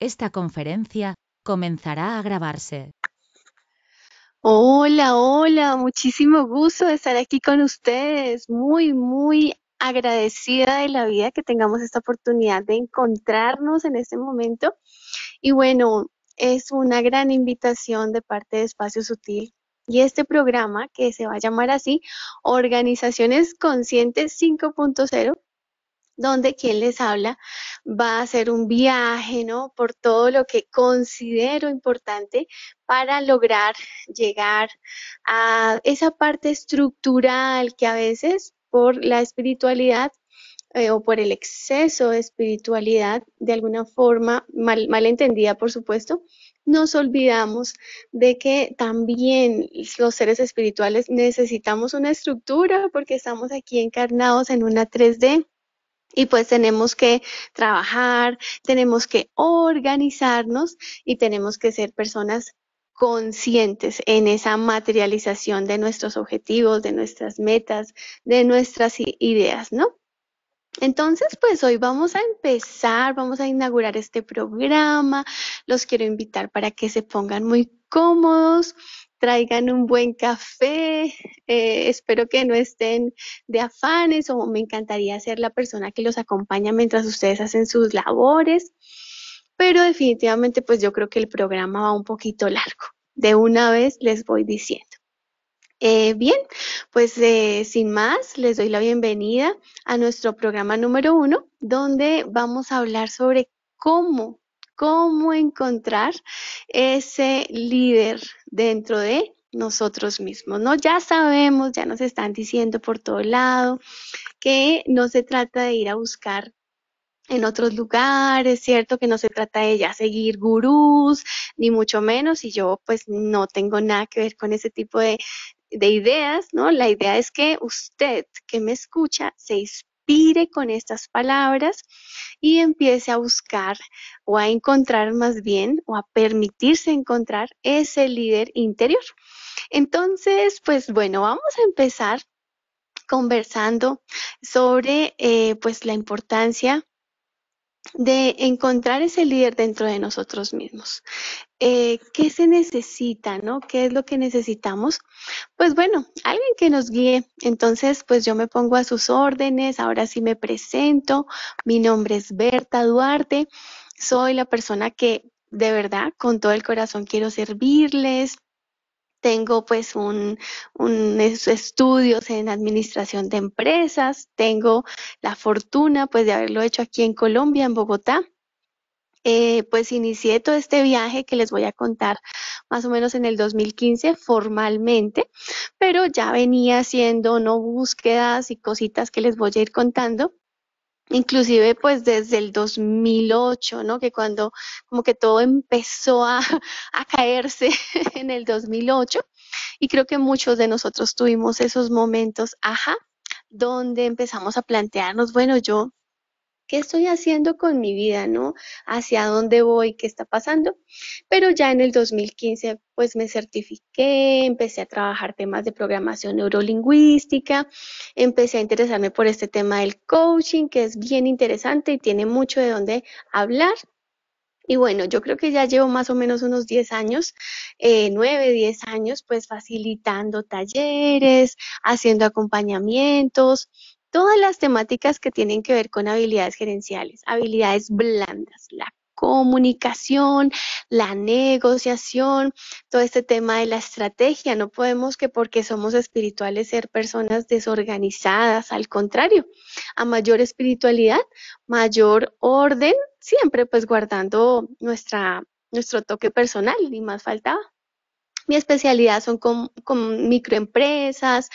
Esta conferencia comenzará a grabarse. Hola, hola, muchísimo gusto de estar aquí con ustedes. Muy, muy agradecida de la vida que tengamos esta oportunidad de encontrarnos en este momento. Y bueno, es una gran invitación de parte de Espacio Sutil y este programa que se va a llamar así, Organizaciones Conscientes 5.0 donde quien les habla va a hacer un viaje, ¿no? Por todo lo que considero importante para lograr llegar a esa parte estructural que a veces por la espiritualidad eh, o por el exceso de espiritualidad, de alguna forma mal, mal entendida, por supuesto, nos olvidamos de que también los seres espirituales necesitamos una estructura porque estamos aquí encarnados en una 3D y pues tenemos que trabajar, tenemos que organizarnos y tenemos que ser personas conscientes en esa materialización de nuestros objetivos, de nuestras metas, de nuestras ideas, ¿no? Entonces, pues hoy vamos a empezar, vamos a inaugurar este programa. Los quiero invitar para que se pongan muy cómodos, traigan un buen café, eh, espero que no estén de afanes o me encantaría ser la persona que los acompaña mientras ustedes hacen sus labores, pero definitivamente pues yo creo que el programa va un poquito largo, de una vez les voy diciendo. Eh, bien, pues eh, sin más, les doy la bienvenida a nuestro programa número uno, donde vamos a hablar sobre cómo cómo encontrar ese líder dentro de nosotros mismos, ¿no? Ya sabemos, ya nos están diciendo por todo lado que no se trata de ir a buscar en otros lugares, ¿cierto? Que no se trata de ya seguir gurús, ni mucho menos, y yo pues no tengo nada que ver con ese tipo de, ideas, ¿no? La idea es que usted que me escucha se inspire con estas palabras y empiece a buscar o a encontrar más bien o a permitirse encontrar ese líder interior. Entonces, pues bueno, vamos a empezar conversando sobre eh, pues la importancia de encontrar ese líder dentro de nosotros mismos. Eh, ¿Qué se necesita, no? ¿Qué es lo que necesitamos? Pues bueno, alguien que nos guíe. Entonces, pues yo me pongo a sus órdenes. Ahora sí me presento. Mi nombre es Berta Duarte. Soy la persona que de verdad, con todo el corazón quiero servirles, tengo pues un, un, estudios en administración de empresas, tengo la fortuna pues de haberlo hecho aquí en Colombia, en Bogotá. Eh, pues inicié todo este viaje que les voy a contar más o menos en el 2015 formalmente, pero ya venía haciendo no búsquedas y cositas que les voy a ir contando inclusive pues desde el 2008, ¿no? Que cuando como que todo empezó a, a, caerse en el 2008 y creo que muchos de nosotros tuvimos esos momentos, ajá, donde empezamos a plantearnos, bueno, yo ¿Qué estoy haciendo con mi vida, no? ¿Hacia dónde voy? ¿Qué está pasando? Pero ya en el 2015, pues me certifiqué, empecé a trabajar temas de programación neurolingüística, empecé a interesarme por este tema del coaching, que es bien interesante y tiene mucho de dónde hablar. Y bueno, yo creo que ya llevo más o menos unos 10 años, 9, eh, 10 años, pues facilitando talleres, haciendo acompañamientos, todas las temáticas que tienen que ver con habilidades gerenciales, habilidades blandas, la comunicación, la negociación, todo este tema de la estrategia. No podemos que porque somos espirituales ser personas desorganizadas, al contrario, a mayor espiritualidad, mayor orden, siempre pues guardando nuestra, nuestro toque personal, ni más faltaba. Mi especialidad son con microempresas,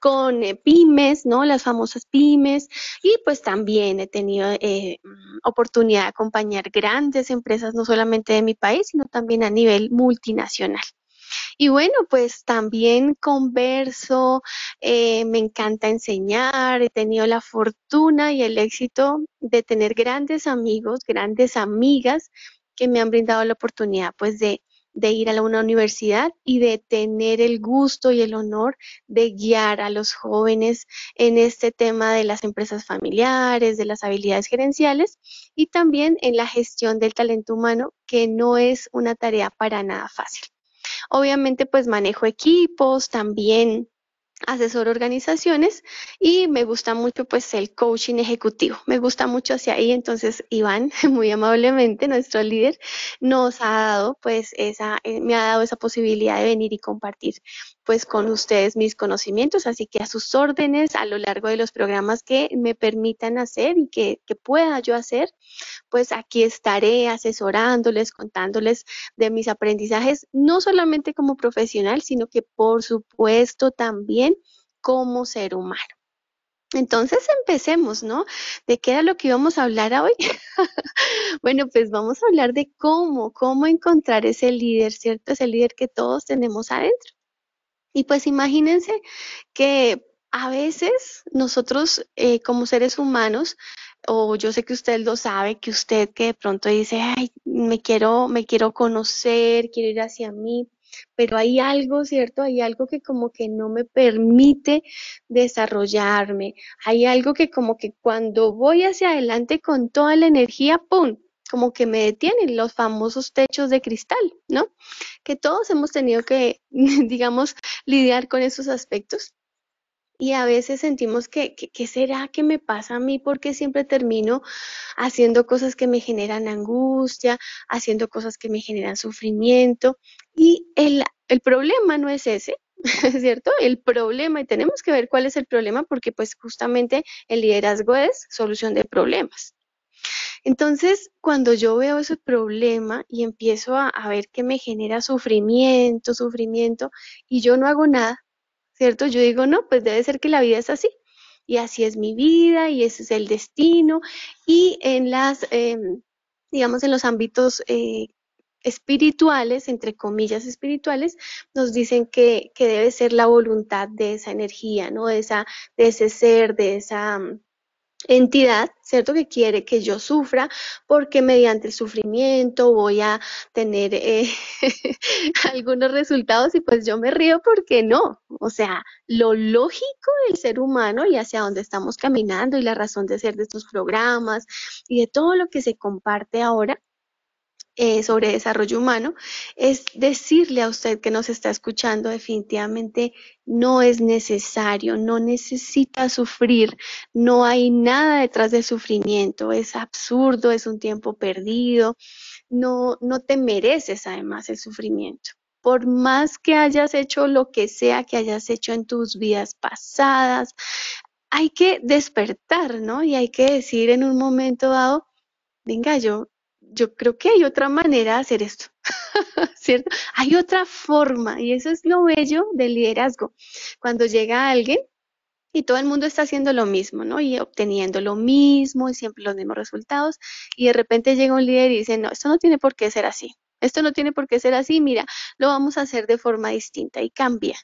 con eh, pymes, ¿no? Las famosas pymes. Y pues también he tenido eh, mm, oportunidad de acompañar grandes empresas, no solamente de mi país, sino también a nivel multinacional. Y bueno, pues también converso, eh, me encanta enseñar, he tenido la fortuna y el éxito de tener grandes amigos, grandes amigas que me han brindado la oportunidad pues de de ir a una universidad y de tener el gusto y el honor de guiar a los jóvenes en este tema de las empresas familiares, de las habilidades gerenciales y también en la gestión del talento humano, que no es una tarea para nada fácil. Obviamente, pues manejo equipos, también asesor organizaciones y me gusta mucho pues el coaching ejecutivo, me gusta mucho hacia ahí, entonces Iván muy amablemente, nuestro líder, nos ha dado pues esa, eh, me ha dado esa posibilidad de venir y compartir pues con ustedes mis conocimientos, así que a sus órdenes a lo largo de los programas que me permitan hacer y que, pueda yo hacer, pues aquí estaré asesorándoles, contándoles de mis aprendizajes, no solamente como profesional, sino que por supuesto también como ser humano. Entonces empecemos, ¿no? ¿De qué era lo que íbamos a hablar hoy? bueno, pues vamos a hablar de cómo, cómo encontrar ese líder, ¿cierto? Ese líder que todos tenemos adentro. Y pues imagínense que a veces nosotros eh, como seres humanos, o yo sé que usted lo sabe, que usted que de pronto dice, ay, me quiero, me quiero conocer, quiero ir hacia mí, pero hay algo, ¿cierto? Hay algo que como que no me permite desarrollarme, hay algo que como que cuando voy hacia adelante con toda la energía, ¡pum! como que me detienen los famosos techos de cristal, ¿no? Que todos hemos tenido que, digamos, lidiar con esos aspectos. Y a veces sentimos que, ¿qué será que me pasa a mí? Porque siempre termino haciendo cosas que me generan angustia, haciendo cosas que me generan sufrimiento. Y el, el problema no es ese, ¿cierto? El problema, y tenemos que ver cuál es el problema, porque pues justamente el liderazgo es solución de problemas. Entonces, cuando yo veo ese problema y empiezo a, ver que me genera sufrimiento, sufrimiento, y yo no hago nada, ¿cierto? Yo digo, no, pues debe ser que la vida es así, y así es mi vida, y ese es el destino, y en las, em, digamos, en los ámbitos eh, espirituales, entre comillas espirituales, nos dicen que, que, debe ser la voluntad de esa energía, ¿no? De, esa, de ese ser, de esa mm, entidad, ¿cierto? Que quiere que yo sufra porque mediante el sufrimiento voy a tener eh, algunos resultados y pues yo me río porque no. O sea, lo lógico del ser humano y hacia dónde estamos caminando y la razón de ser de estos programas y de todo lo que se comparte ahora eh, sobre desarrollo humano, es decirle a usted que nos está escuchando definitivamente no es necesario, no necesita sufrir, no hay nada detrás del sufrimiento, es absurdo, es un tiempo perdido, no, no te mereces además el sufrimiento. Por más que hayas hecho lo que sea que hayas hecho en tus vidas pasadas, hay que despertar, ¿no? Y hay que decir en un momento dado, venga, yo yo creo que hay otra manera de hacer esto, ¿cierto? Hay otra forma y eso es lo bello del liderazgo. Cuando llega alguien y todo el mundo está haciendo lo mismo, ¿no? Y obteniendo lo mismo y siempre los mismos resultados y de repente llega un líder y dice, no, esto no tiene por qué ser así, esto no tiene por qué ser así, mira, lo vamos a hacer de forma distinta y cambia,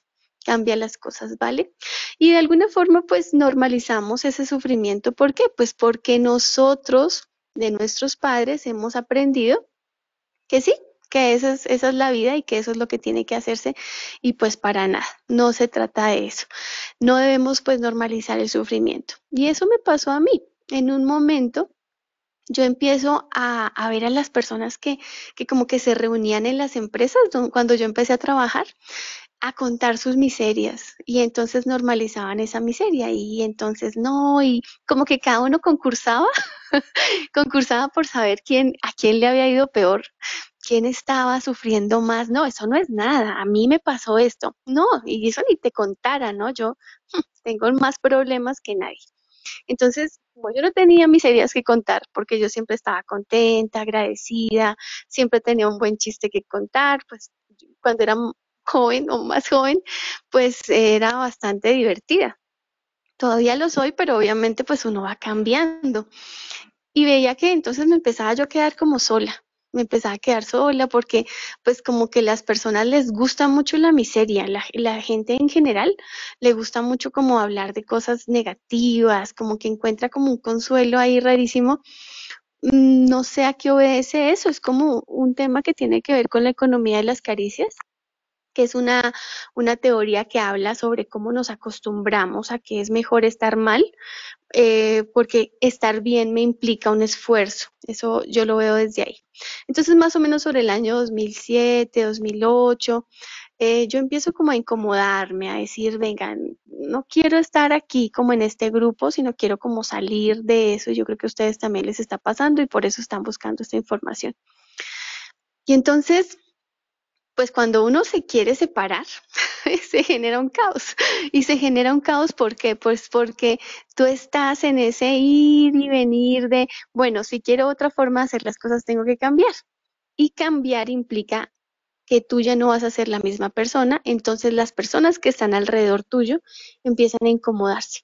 cambia las cosas, ¿vale? Y de alguna forma, pues normalizamos ese sufrimiento. ¿Por qué? Pues porque nosotros de nuestros padres hemos aprendido que sí, que esa es, la vida y que eso es lo que tiene que hacerse y pues para nada, no se trata de eso. No debemos pues normalizar el sufrimiento. Y eso me pasó a mí. En un momento yo empiezo a, ver a las personas que, que, como que se reunían en las empresas cuando yo empecé a trabajar a contar sus miserias y entonces normalizaban esa miseria y entonces no, y como que cada uno concursaba, concursaba por saber quién, a quién le había ido peor, quién estaba sufriendo más, no, eso no es nada, a mí me pasó esto, no, y eso ni te contara, ¿no? Yo tengo más problemas que nadie. Entonces, como yo no tenía miserias que contar, porque yo siempre estaba contenta, agradecida, siempre tenía un buen chiste que contar, pues cuando era joven o más joven, pues era bastante divertida. Todavía lo soy, pero obviamente pues uno va cambiando. Y veía que entonces me empezaba yo a quedar como sola, me empezaba a quedar sola porque pues como que las personas les gusta mucho la miseria, la, la, gente en general le gusta mucho como hablar de cosas negativas, como que encuentra como un consuelo ahí rarísimo. Mm, no sé a qué obedece eso, es como un tema que tiene que ver con la economía de las caricias, que es una, una teoría que habla sobre cómo nos acostumbramos a que es mejor estar mal, eh, porque estar bien me implica un esfuerzo. Eso yo lo veo desde ahí. Entonces, más o menos sobre el año 2007, 2008, eh, yo empiezo como a incomodarme, a decir, vengan, no quiero estar aquí como en este grupo, sino quiero como salir de eso. Yo creo que ustedes también les está pasando y por eso están buscando esta información. Y entonces pues cuando uno se quiere separar, se genera un caos. Y se genera un caos ¿por qué? Pues porque tú estás en ese ir y venir de, bueno, si quiero otra forma de hacer las cosas, tengo que cambiar. Y cambiar implica que tú ya no vas a ser la misma persona, entonces las personas que están alrededor tuyo empiezan a incomodarse.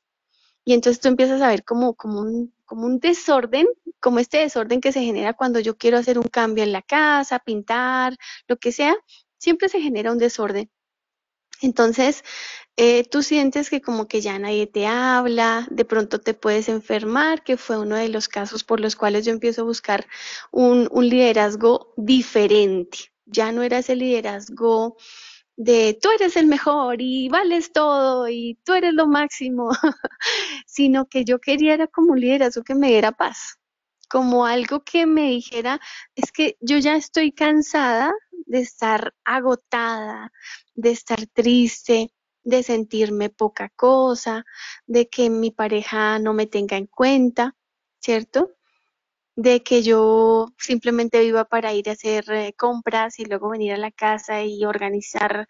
Y entonces tú empiezas a ver como, como un como un desorden, como este desorden que se genera cuando yo quiero hacer un cambio en la casa, pintar, lo que sea, siempre se genera un desorden. Entonces, eh, tú sientes que como que ya nadie te habla, de pronto te puedes enfermar, que fue uno de los casos por los cuales yo empiezo a buscar un, un liderazgo diferente. Ya no era ese liderazgo de tú eres el mejor y vales todo y tú eres lo máximo, sino que yo quería era como liderazgo que me diera paz, como algo que me dijera, es que yo ya estoy cansada de estar agotada, de estar triste, de sentirme poca cosa, de que mi pareja no me tenga en cuenta, ¿cierto? de que yo simplemente viva para ir a hacer eh, compras y luego venir a la casa y organizar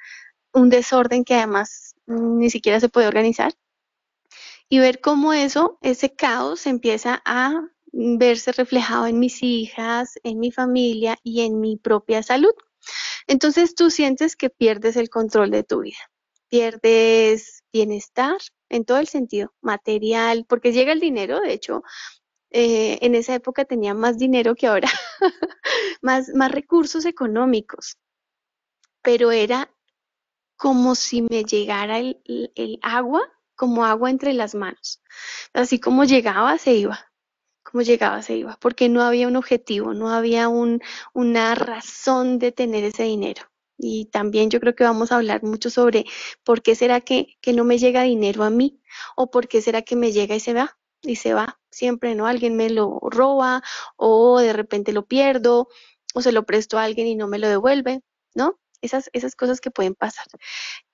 un desorden que además ni siquiera se puede organizar. Y ver cómo eso, ese caos empieza a verse reflejado en mis hijas, en mi familia y en mi propia salud. Entonces tú sientes que pierdes el control de tu vida, pierdes bienestar en todo el sentido, material, porque llega el dinero, de hecho, eh, en esa época tenía más dinero que ahora, más, más recursos económicos, pero era como si me llegara el, agua, como agua entre las manos. Así como llegaba, se iba como llegaba, se iba, porque no había un objetivo, no había una razón de tener ese dinero. Y también yo creo que vamos a hablar mucho sobre por qué será que, que no me llega dinero a mí o por qué será que me llega y se va y se va siempre, ¿no? Alguien me lo roba o de repente lo pierdo o se lo presto a alguien y no me lo devuelve, ¿no? Esas, esas cosas que pueden pasar.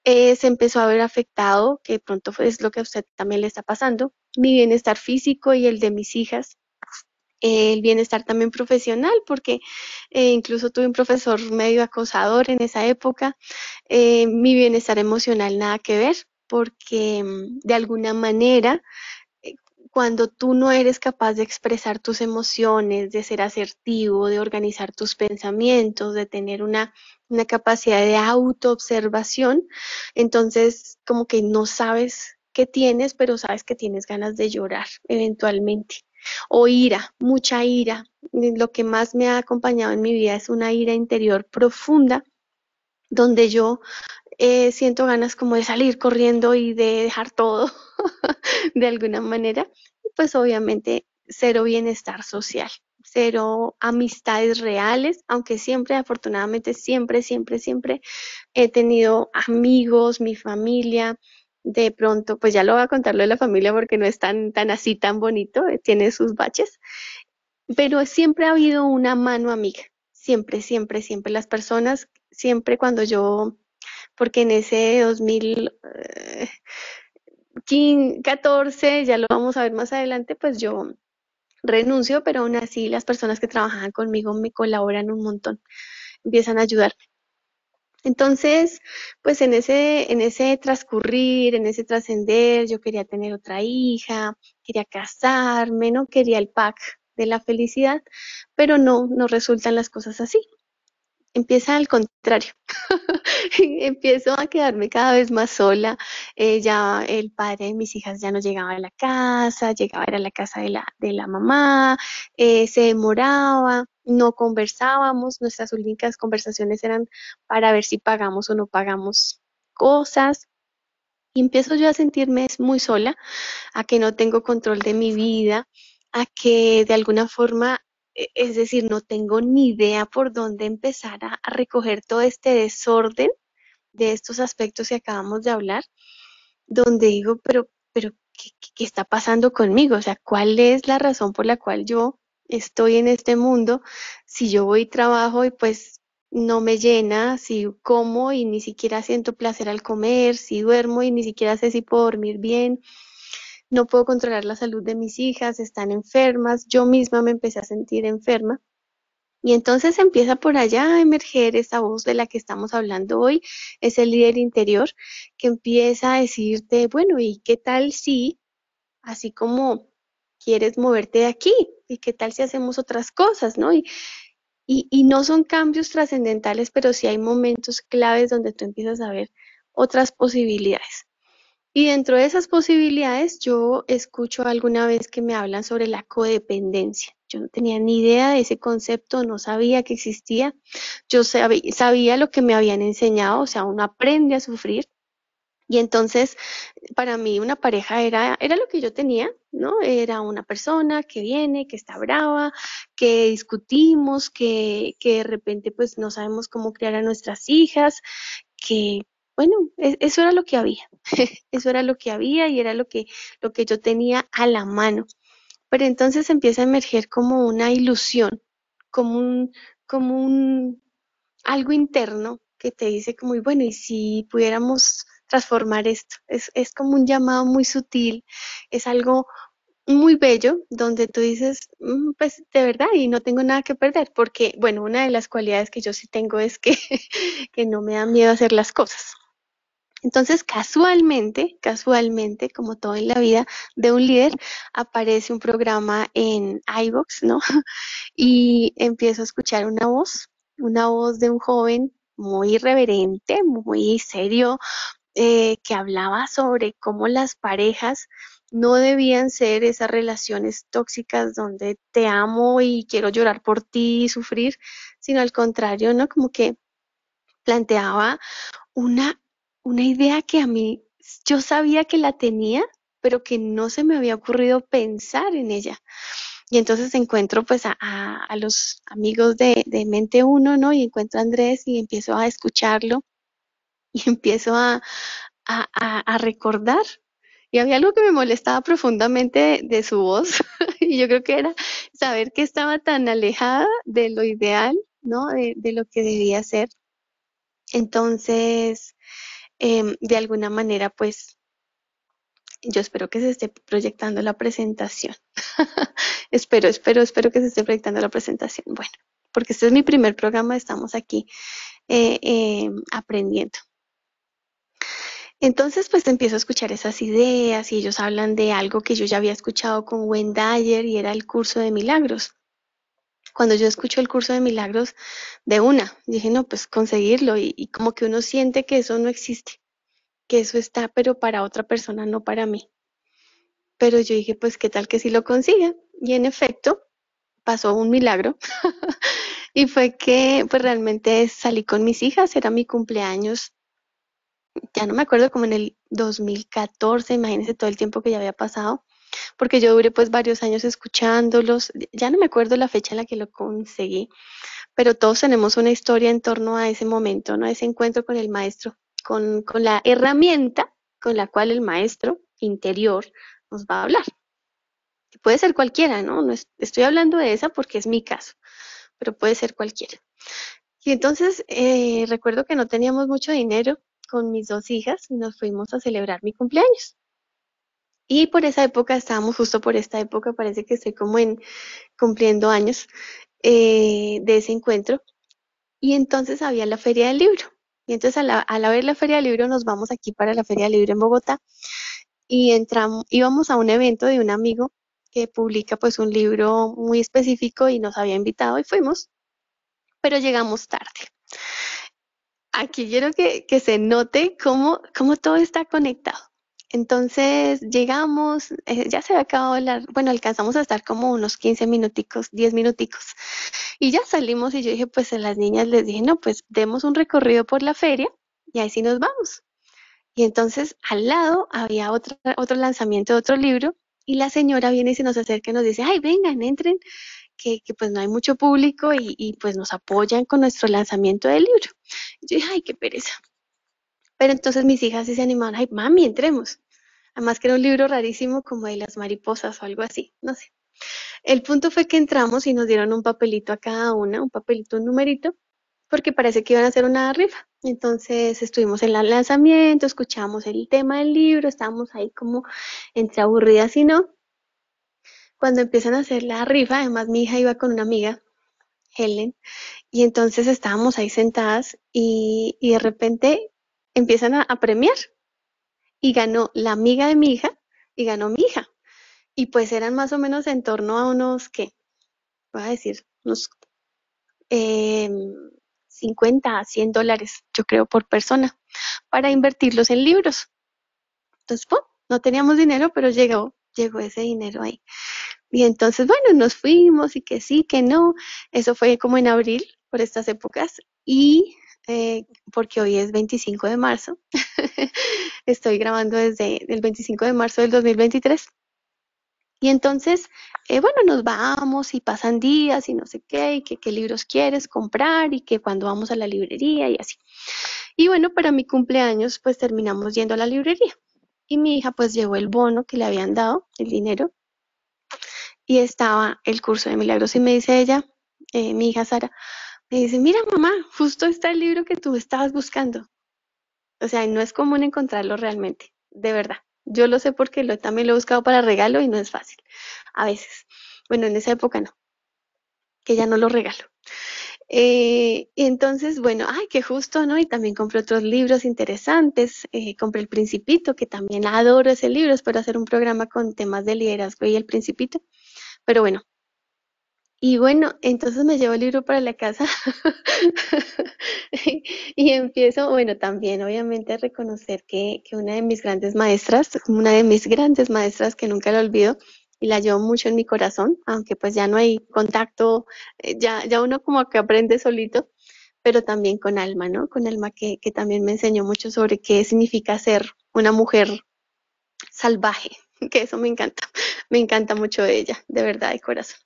Eh, se empezó a ver afectado, que pronto es lo que a usted también le está pasando, mi bienestar físico y el de mis hijas, el bienestar también profesional, porque eh, incluso tuve un profesor medio acosador en esa época, eh, mi bienestar emocional nada que ver, porque mm, de alguna manera cuando tú no eres capaz de expresar tus emociones, de ser asertivo, de organizar tus pensamientos, de tener una, capacidad de autoobservación, entonces como que no sabes qué tienes, pero sabes que tienes ganas de llorar eventualmente. O ira, mucha ira. Lo que más me ha acompañado en mi vida es una ira interior profunda, donde yo eh, siento ganas como de salir corriendo y de dejar todo de alguna manera, pues obviamente cero bienestar social cero amistades reales, aunque siempre, afortunadamente, siempre, siempre, siempre he tenido amigos, mi familia. De pronto, pues ya lo voy a contar lo de la familia porque no es tan, así, tan bonito, tiene sus baches, pero siempre ha habido una mano amiga, siempre, siempre, siempre. Las personas, siempre cuando yo, porque en ese 2000, 14, ya lo vamos a ver más adelante, pues yo renuncio, pero aún así las personas que trabajaban conmigo me colaboran un montón, empiezan a ayudarme. Entonces, pues en ese, en ese transcurrir, en ese trascender, yo quería tener otra hija, quería casarme, no quería el pack de la felicidad, pero no, no resultan las cosas así empieza al contrario. Empiezo a quedarme cada vez más sola. Eh, ya el padre de mis hijas ya no llegaba a la casa, llegaba a, la casa de la, de la mamá, eh, se demoraba, no conversábamos, nuestras únicas conversaciones eran para ver si pagamos o no pagamos cosas. Y empiezo yo a sentirme muy sola, a que no tengo control de mi vida, a que de alguna forma e, es decir, no tengo ni idea por dónde empezar a, recoger todo este desorden de estos aspectos que acabamos de hablar, donde digo, pero, pero, ¿qué, ¿qué, está pasando conmigo? O sea, ¿cuál es la razón por la cual yo estoy en este mundo? Si yo voy y trabajo y pues no me llena, si como y ni siquiera siento placer al comer, si duermo y ni siquiera sé si puedo dormir bien, no puedo controlar la salud de mis hijas, están enfermas, yo misma me empecé a sentir enferma. Y entonces empieza por allá a emerger esa voz de la que estamos hablando hoy, es el líder interior que empieza a decirte, bueno, ¿y qué tal si, así como quieres moverte de aquí? ¿Y qué tal si hacemos otras cosas, no? Y, y no son cambios trascendentales, pero sí hay momentos claves donde tú empiezas a ver otras posibilidades. Y dentro de esas posibilidades yo escucho alguna vez que me hablan sobre la codependencia. Yo no tenía ni idea de ese concepto, no sabía que existía. Yo sabía, lo que me habían enseñado, o sea, uno aprende a sufrir. Y entonces, para mí una pareja era, era lo que yo tenía, ¿no? Era una persona que viene, que está brava, que discutimos, que, que de repente pues no sabemos cómo criar a nuestras hijas, que bueno, e-, eso era lo que había, eso era lo que había y era lo que, lo que yo tenía a la mano. Pero entonces empieza a emerger como una ilusión, como un, como un algo interno que te dice como, y bueno, y si pudiéramos transformar esto, es, es como un llamado muy sutil, es algo muy bello, donde tú dices, mm, pues de verdad, y no tengo nada que perder, porque, bueno, una de las cualidades que yo sí tengo es que, que no me da miedo hacer las cosas. Entonces, casualmente, casualmente, como todo en la vida de un líder, aparece un programa en iBox, ¿no? Y empiezo a escuchar una voz, una voz de un joven muy irreverente, muy serio, eh, que hablaba sobre cómo las parejas no debían ser esas relaciones tóxicas donde te amo y quiero llorar por ti y sufrir, sino al contrario, ¿no? Como que planteaba una una idea que a mí yo sabía que la tenía, pero que no se me había ocurrido pensar en ella. Y entonces encuentro pues a, los amigos de, de Mente Uno, ¿no? Y encuentro a Andrés y empiezo a escucharlo y empiezo a, recordar. Y había algo que me molestaba profundamente de, su voz y yo creo que era saber que estaba tan alejada de lo ideal, ¿no? De, de lo que debía ser. Entonces, Em, de alguna manera, pues yo espero que se esté proyectando la presentación. espero, espero, espero que se esté proyectando la presentación. Bueno, porque este es mi primer programa, estamos aquí eh, em, aprendiendo. Entonces, pues empiezo a escuchar esas ideas y ellos hablan de algo que yo ya había escuchado con Wendayer y era el curso de milagros cuando yo escucho el curso de milagros de una, dije, no, pues conseguirlo y, como que uno siente que eso no existe, que eso está, pero para otra persona, no para mí. Pero yo dije, pues qué tal que sí lo consiga. Y en efecto, pasó un milagro. y fue que pues realmente salí con mis hijas, era mi cumpleaños. Ya no me acuerdo como en el 2014, imagínense todo el tiempo que ya había pasado porque yo duré pues varios años escuchándolos, ya no me acuerdo la fecha en la que lo conseguí, pero todos tenemos una historia en torno a ese momento, ¿no? Ese encuentro con el maestro, con, con la herramienta con la cual el maestro interior nos va a hablar. puede ser cualquiera, ¿no? estoy hablando de esa porque es mi caso, pero puede ser cualquiera. Y entonces eh, recuerdo que no teníamos mucho dinero con mis dos hijas y nos fuimos a celebrar mi cumpleaños. Y por esa época, estábamos justo por esta época, parece que estoy como en cumpliendo años eh, de ese encuentro. Y entonces había la feria del libro. Y entonces al, haber la feria del libro nos vamos aquí para la feria del libro en Bogotá y entramos, íbamos a un evento de un amigo que publica pues un libro muy específico y nos había invitado y fuimos, pero llegamos tarde. Aquí quiero que, que se note cómo, cómo todo está conectado. Entonces llegamos, eh, ya se había acabado la, bueno, alcanzamos a estar como unos 15 minuticos, 10 minuticos. Y ya salimos y yo dije, pues a las niñas les dije, no, pues demos un recorrido por la feria y ahí sí nos vamos. Y entonces al lado había otro, otro lanzamiento de otro libro y la señora viene y se nos acerca y nos dice, ay, vengan, entren, que, pues no hay mucho público y, pues nos apoyan con nuestro lanzamiento del libro. Y yo dije, ay, qué pereza. Pero entonces mis hijas se animaron, ay, mami, entremos. Además que era un libro rarísimo como de las mariposas o algo así, no sé. El punto fue que entramos y nos dieron un papelito a cada una, un papelito, un numerito, porque parece que iban a hacer una rifa. Entonces estuvimos en el lanzamiento, escuchamos el tema del libro, estábamos ahí como entre aburridas y no. Cuando empiezan a hacer la rifa, además mi hija iba con una amiga, Helen, y entonces estábamos ahí sentadas y, de repente empiezan a premiar y ganó la amiga de mi hija y ganó mi hija. Y pues eran más o menos en torno a unos, que Voy a decir, unos 50 em, a 100 dólares, yo creo, por persona, para invertirlos en libros. Entonces, no teníamos dinero, pero llegó, llegó ese dinero ahí. Y entonces, bueno, nos fuimos y que sí, que no. Eso fue como en abril, por estas épocas. Y eh, porque hoy es 25 de marzo. Estoy grabando desde el 25 de marzo del 2023. Y entonces, eh, bueno, nos vamos y pasan días y no sé qué, y qué libros quieres comprar y que cuando vamos a la librería y así. Y bueno, para mi cumpleaños, pues terminamos yendo a la librería. Y mi hija pues llevó el bono que le habían dado, el dinero, y estaba el curso de milagros. Y me dice ella, eh, mi hija Sara, me dice, mira mamá, justo está el libro que tú estabas buscando. O sea, no es común encontrarlo realmente, de verdad. Yo lo sé porque lo, también lo he buscado para regalo y no es fácil, a veces. Bueno, en esa época no, que ya no lo regalo. Eh, y entonces, bueno, ay, qué justo, ¿no? Y también compré otros libros interesantes. Eh, compré El Principito, que también adoro ese libro. Espero hacer un programa con temas de liderazgo y El Principito. Pero bueno, y bueno, entonces me llevo el libro para la casa y empiezo, bueno, también obviamente a reconocer que, una de mis grandes maestras, una de mis grandes maestras que nunca la olvido, y la llevo mucho en mi corazón, aunque pues ya no hay contacto, eh, ya, ya uno como que aprende solito, pero también con Alma, ¿no? Con Alma que, que también me enseñó mucho sobre qué significa ser una mujer salvaje, que eso me encanta, me encanta mucho de ella, de verdad, de corazón.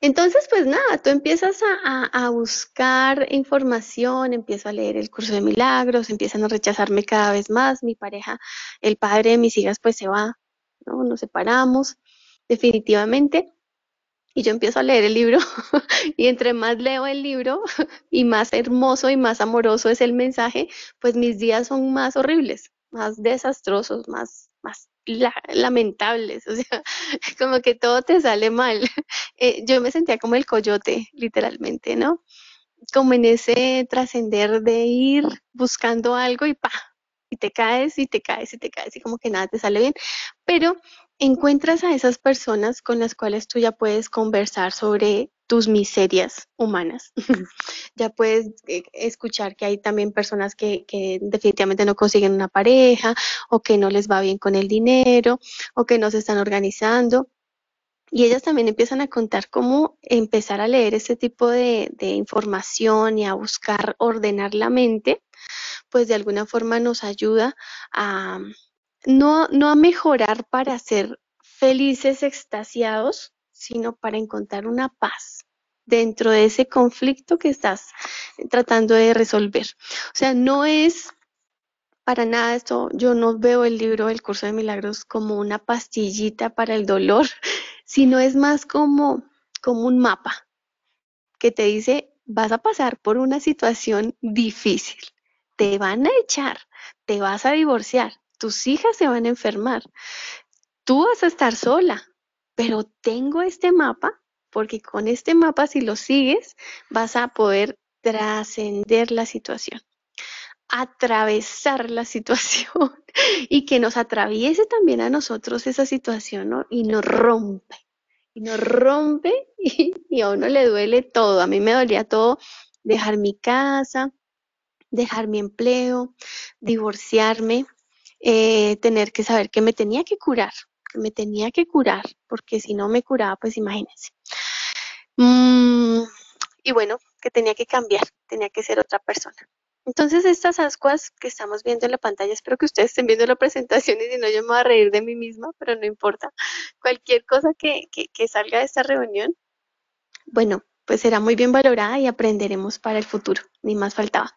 Entonces, pues nada, tú empiezas a, buscar información, empiezo a leer el curso de milagros, empiezan a rechazarme cada vez más, mi pareja, el padre de mis hijas, pues se va, ¿no? Nos separamos definitivamente. Y yo empiezo a leer el libro y entre más leo el libro y más hermoso y más amoroso es el mensaje, pues mis días son más horribles, más desastrosos, más más lamentables, o sea, como que todo te sale mal. Eh, yo me sentía como el coyote, literalmente, ¿no? Como en ese trascender de ir buscando algo y pa, y te caes y te caes y te caes y como que nada te sale bien, pero encuentras a esas personas con las cuales tú ya puedes conversar sobre tus miserias humanas. ya puedes eh, escuchar que hay también personas que, definitivamente no consiguen una pareja o que no les va bien con el dinero o que no se están organizando. Y ellas también empiezan a contar cómo empezar a leer ese tipo de, de información y a buscar ordenar la mente, pues de alguna forma nos ayuda a no, no a mejorar para ser felices, extasiados, sino para encontrar una paz dentro de ese conflicto que estás tratando de resolver. O sea, no es para nada esto, yo no veo el libro del curso de milagros como una pastillita para el dolor, sino es más como, como un mapa que te dice, vas a pasar por una situación difícil, te van a echar, te vas a divorciar, tus hijas se van a enfermar, tú vas a estar sola, pero tengo este mapa porque con este mapa si lo sigues vas a poder trascender la situación, atravesar la situación y que nos atraviese también a nosotros esa situación ¿no? y nos rompe, y nos rompe y, a uno le duele todo, a mí me dolía todo dejar mi casa, dejar mi empleo, divorciarme, eh, tener que saber que me tenía que curar, me tenía que curar, porque si no me curaba, pues imagínense. Mm, y bueno, que tenía que cambiar, tenía que ser otra persona. Entonces estas ascuas que estamos viendo en la pantalla, espero que ustedes estén viendo la presentación y no yo me voy a reír de mí misma, pero no importa. Cualquier cosa que, salga de esta reunión, bueno, pues será muy bien valorada y aprenderemos para el futuro, ni más faltaba.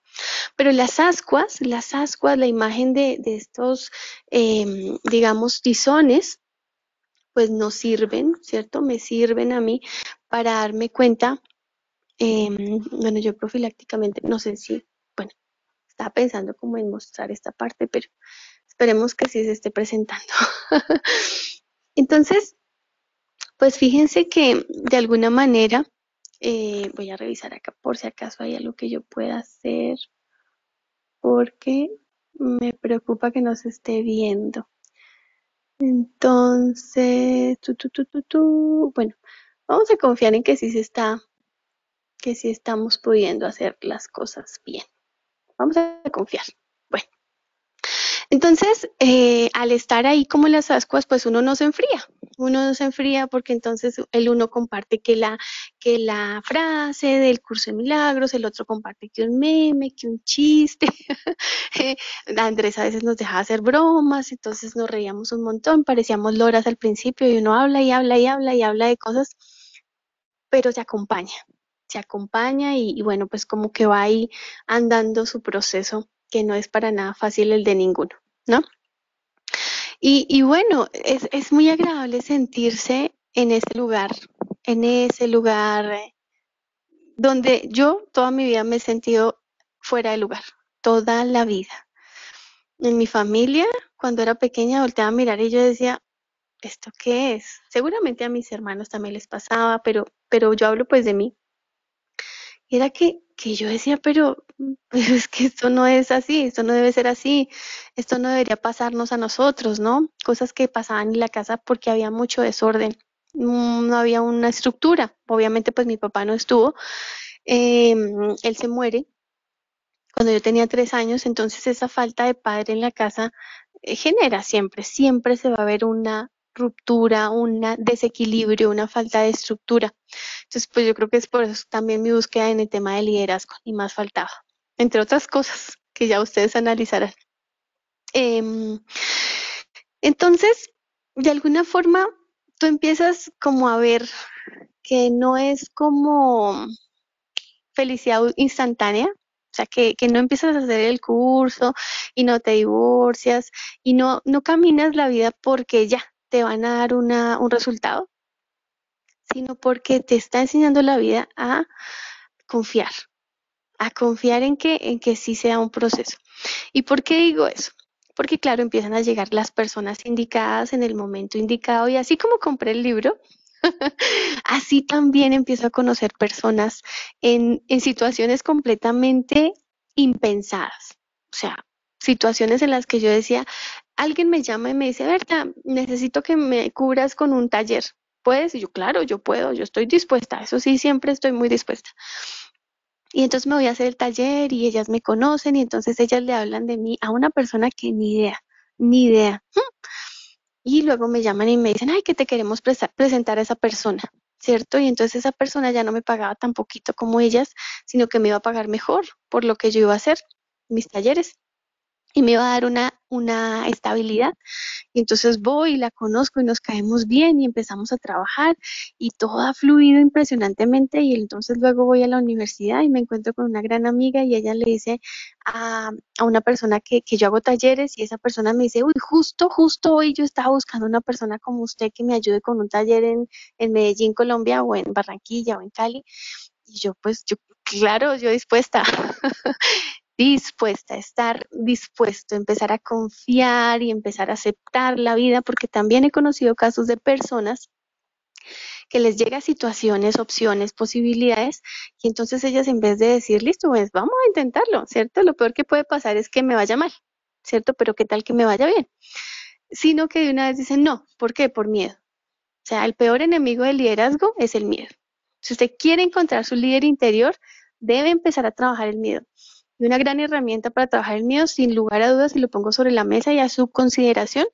Pero las ascuas, las ascuas, la imagen de, estos, em, digamos, tizones, pues no sirven, ¿cierto? Me sirven a mí para darme cuenta, em, bueno, yo profilácticamente, no sé si, bueno, estaba pensando como en mostrar esta parte, pero esperemos que sí se esté presentando. Entonces, pues fíjense que de alguna manera, eh, voy a revisar acá por si acaso hay algo que yo pueda hacer, porque me preocupa que no se esté viendo. Entonces, bueno, vamos a confiar en que sí se está, que sí estamos pudiendo hacer las cosas bien. Vamos a confiar. Entonces, eh, al estar ahí como las ascuas, pues uno no se enfría, uno no se enfría porque entonces el uno comparte que la, frase del curso de milagros, el otro comparte que un meme, que un chiste. Eh, Andrés a veces nos dejaba hacer bromas, entonces nos reíamos un montón, parecíamos loras al principio y uno habla y habla y habla y habla de cosas, pero se acompaña, se acompaña y bueno, pues como que va ahí andando su proceso que no es para nada fácil el de ninguno. ¿no? Y, bueno, es, muy agradable sentirse en ese lugar, en ese lugar eh, donde yo toda mi vida me he sentido fuera de lugar, toda la vida. En mi familia, cuando era pequeña, volteaba a mirar y yo decía, ¿esto qué es? Seguramente a mis hermanos también les pasaba, pero, pero yo hablo pues de mí era que, que yo decía, pero, es que esto no es así, esto no debe ser así, esto no debería pasarnos a nosotros, ¿no? Cosas que pasaban en la casa porque había mucho desorden, mm, no había una estructura. Obviamente, pues mi papá no estuvo, em, él se muere cuando yo tenía tres años, entonces esa falta de padre en la casa eh, genera siempre, siempre se va a ver una ruptura, un desequilibrio, una falta de estructura. Entonces, pues yo creo que es por eso también mi búsqueda en el tema de liderazgo, y más faltaba, entre otras cosas que ya ustedes analizarán. Em, entonces, de alguna forma, tú empiezas como a ver que no es como felicidad instantánea, o sea, que, que, no empiezas a hacer el curso y no te divorcias y no, no caminas la vida porque ya, van a dar un resultado, sino porque te está enseñando la vida a confiar, a confiar en que, en que sí sea un proceso. ¿Y por qué digo eso? Porque claro, empiezan a llegar las personas indicadas en el momento indicado y así como compré el libro, así también empiezo a conocer personas en, en situaciones completamente impensadas. O sea, situaciones en las que yo decía, alguien me llama y me dice, Berta, necesito que me cubras con un taller. ¿Puedes? Y yo, claro, yo puedo, yo estoy dispuesta, eso sí, siempre estoy muy dispuesta. Y entonces me voy a hacer el taller y ellas me conocen y entonces ellas le hablan de mí a una persona que ni idea, ni idea. Y luego me llaman y me dicen, ay, que te queremos presentar a esa persona, ¿cierto? Y entonces esa persona ya no me pagaba tan poquito como ellas, sino que me iba a pagar mejor por lo que yo iba a hacer, mis talleres y me va a dar una, una estabilidad. Y entonces voy y la conozco y nos caemos bien y empezamos a trabajar y todo ha fluido impresionantemente y entonces luego voy a la universidad y me encuentro con una gran amiga y ella le dice a, a una persona que, que yo hago talleres y esa persona me dice, uy, justo, justo hoy yo estaba buscando una persona como usted que me ayude con un taller en, en Medellín, Colombia o en Barranquilla o en Cali. Y yo pues, yo, claro, yo dispuesta. dispuesta a estar, dispuesto a empezar a confiar y empezar a aceptar la vida, porque también he conocido casos de personas que les llega situaciones, opciones, posibilidades, y entonces ellas en vez de decir, listo, pues vamos a intentarlo, ¿cierto? Lo peor que puede pasar es que me vaya mal, ¿cierto? Pero qué tal que me vaya bien, sino que de una vez dicen, no, ¿por qué? Por miedo. O sea, el peor enemigo del liderazgo es el miedo. Si usted quiere encontrar su líder interior, debe empezar a trabajar el miedo y una gran herramienta para trabajar el miedo, sin lugar a dudas, si lo pongo sobre la mesa y a su consideración,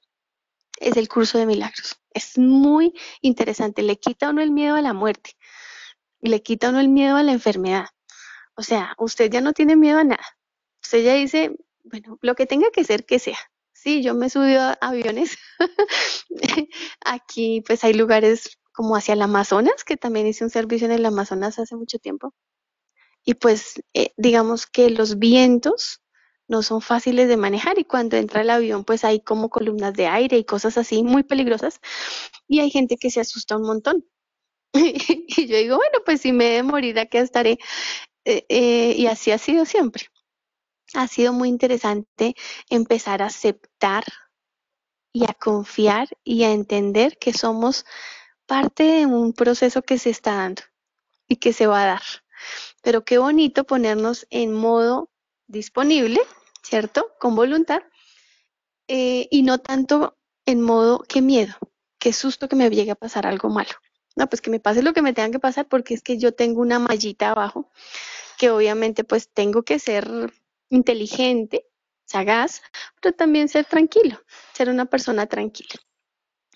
es el curso de milagros. Es muy interesante, le quita uno el miedo a la muerte, le quita uno el miedo a la enfermedad. O sea, usted ya no tiene miedo a nada. Usted ya dice, bueno, lo que tenga que ser, que sea. Sí, yo me subí a aviones. Aquí pues hay lugares como hacia el Amazonas, que también hice un servicio en el Amazonas hace mucho tiempo y pues eh, digamos que los vientos no son fáciles de manejar y cuando entra el avión pues hay como columnas de aire y cosas así muy peligrosas y hay gente que se asusta un montón. y yo digo, bueno, pues si me he de morir aquí estaré eh, eh, y así ha sido siempre. Ha sido muy interesante empezar a aceptar y a confiar y a entender que somos parte de un proceso que se está dando y que se va a dar pero qué bonito ponernos en modo disponible, ¿cierto? Con voluntad. Eh, y no tanto en modo qué miedo, qué susto que me llegue a pasar algo malo. No, pues que me pase lo que me tenga que pasar porque es que yo tengo una mallita abajo que obviamente pues tengo que ser inteligente, sagaz, pero también ser tranquilo, ser una persona tranquila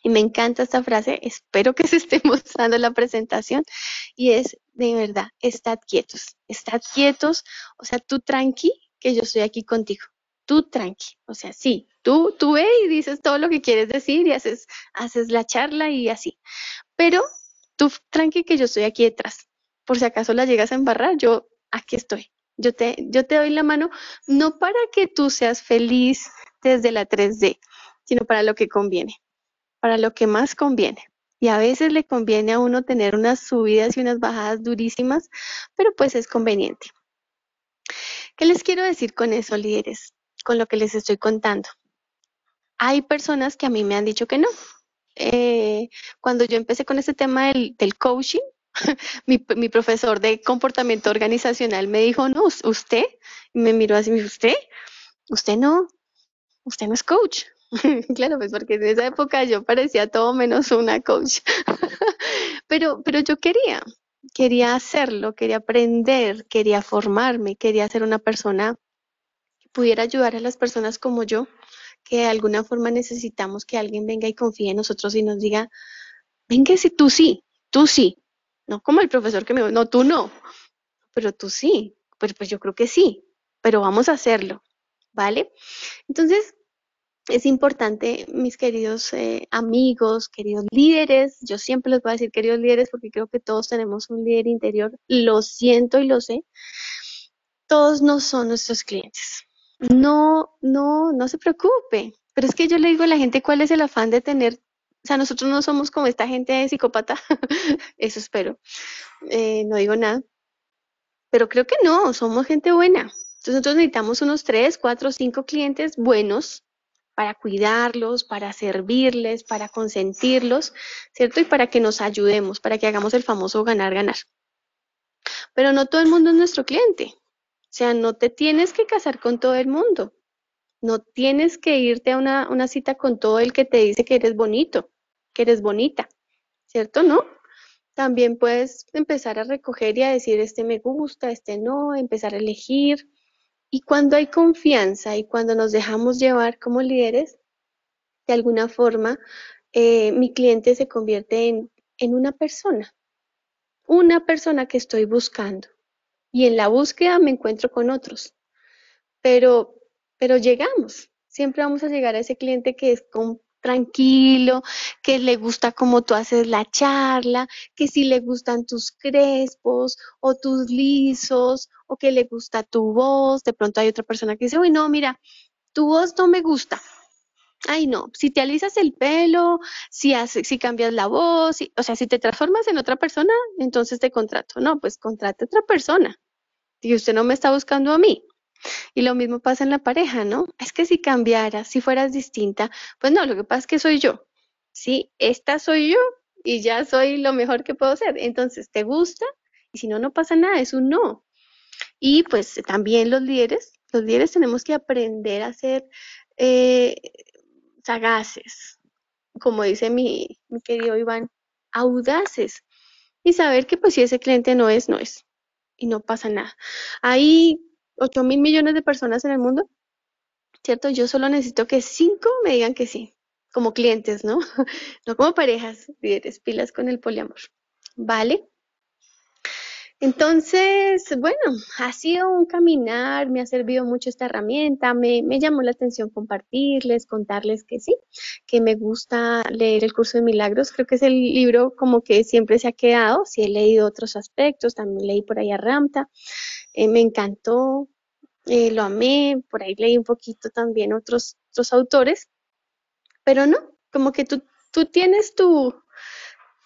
y me encanta esta frase, espero que se esté mostrando la presentación, y es de verdad, estad quietos, estad quietos, o sea, tú tranqui, que yo estoy aquí contigo, tú tranqui, o sea, sí, tú, tú ve y dices todo lo que quieres decir y haces, haces la charla y así, pero tú tranqui que yo estoy aquí detrás, por si acaso la llegas a embarrar, yo aquí estoy. Yo te, yo te doy la mano, no para que tú seas feliz desde la 3D, sino para lo que conviene para lo que más conviene. Y a veces le conviene a uno tener unas subidas y unas bajadas durísimas, pero pues es conveniente. ¿Qué les quiero decir con eso, líderes? Con lo que les estoy contando. Hay personas que a mí me han dicho que no. Eh, cuando yo empecé con este tema del, coaching, mi, profesor de comportamiento organizacional me dijo, no, usted, me miró así, me dijo, usted, usted no, usted no es coach, Claro, pues porque en esa época yo parecía todo menos una coach. pero, pero yo quería, quería hacerlo, quería aprender, quería formarme, quería ser una persona que pudiera ayudar a las personas como yo, que de alguna forma necesitamos que alguien venga y confíe en nosotros y nos diga, venga, si tú sí, tú sí. No como el profesor que me dijo, no, tú no, pero tú sí. pues yo creo que sí, pero vamos a hacerlo, ¿vale? Entonces, es importante, mis queridos eh, amigos, queridos líderes, yo siempre les voy a decir queridos líderes porque creo que todos tenemos un líder interior, lo siento y lo sé, todos no son nuestros clientes. No, no, no se preocupe, pero es que yo le digo a la gente cuál es el afán de tener o sea, nosotros no somos como esta gente de psicópata, eso espero, eh, no digo nada, pero creo que no, somos gente buena. Entonces nosotros necesitamos unos 3, 4, cinco clientes buenos para cuidarlos, para servirles, para consentirlos, ¿cierto? Y para que nos ayudemos, para que hagamos el famoso ganar, ganar. Pero no todo el mundo es nuestro cliente. O sea, no te tienes que casar con todo el mundo. No tienes que irte a una, cita con todo el que te dice que eres bonito, que eres bonita, ¿cierto? ¿No? También puedes empezar a recoger y a decir, este me gusta, este no, empezar a elegir, y cuando hay confianza y cuando nos dejamos llevar como líderes, de alguna forma, eh, mi cliente se convierte en, en una persona, una persona que estoy buscando. Y en la búsqueda me encuentro con otros. Pero, pero llegamos, siempre vamos a llegar a ese cliente que es con, tranquilo, que le gusta cómo tú haces la charla, que si le gustan tus crespos o tus lisos o que le gusta tu voz. De pronto hay otra persona que dice, uy, no, mira, tu voz no me gusta. Ay, no, si te alisas el pelo, si, si cambias la voz, o sea, si te transformas en otra persona, entonces te contrato. No, pues contrate a otra persona. Y usted no me está buscando a mí. Y lo mismo pasa en la pareja, ¿no? Es que si cambiaras, si fueras distinta, pues no, lo que pasa es que soy yo, ¿sí? Esta soy yo y ya soy lo mejor que puedo ser. Entonces, ¿te gusta? Y si no, no pasa nada, es un no. Y pues también los líderes, los líderes tenemos que aprender a ser eh, sagaces, como dice mi, mi querido Iván, audaces y saber que pues si ese cliente no es, no es y no pasa nada. Ahí 8 mil millones de personas en el mundo, ¿cierto? Yo solo necesito que 5 me digan que sí, como clientes, ¿no? No como parejas, pilas con el poliamor, ¿vale? Entonces, bueno, ha sido un caminar, me ha servido mucho esta herramienta, me, llamó la atención compartirles, contarles que sí, que me gusta leer el curso de milagros, creo que es el libro como que siempre se ha quedado, si he leído otros aspectos, también leí por ahí a Ramta, eh, me encantó, eh, lo amé, por ahí leí un poquito también otros, autores, pero no, como que tú, tú tienes tu,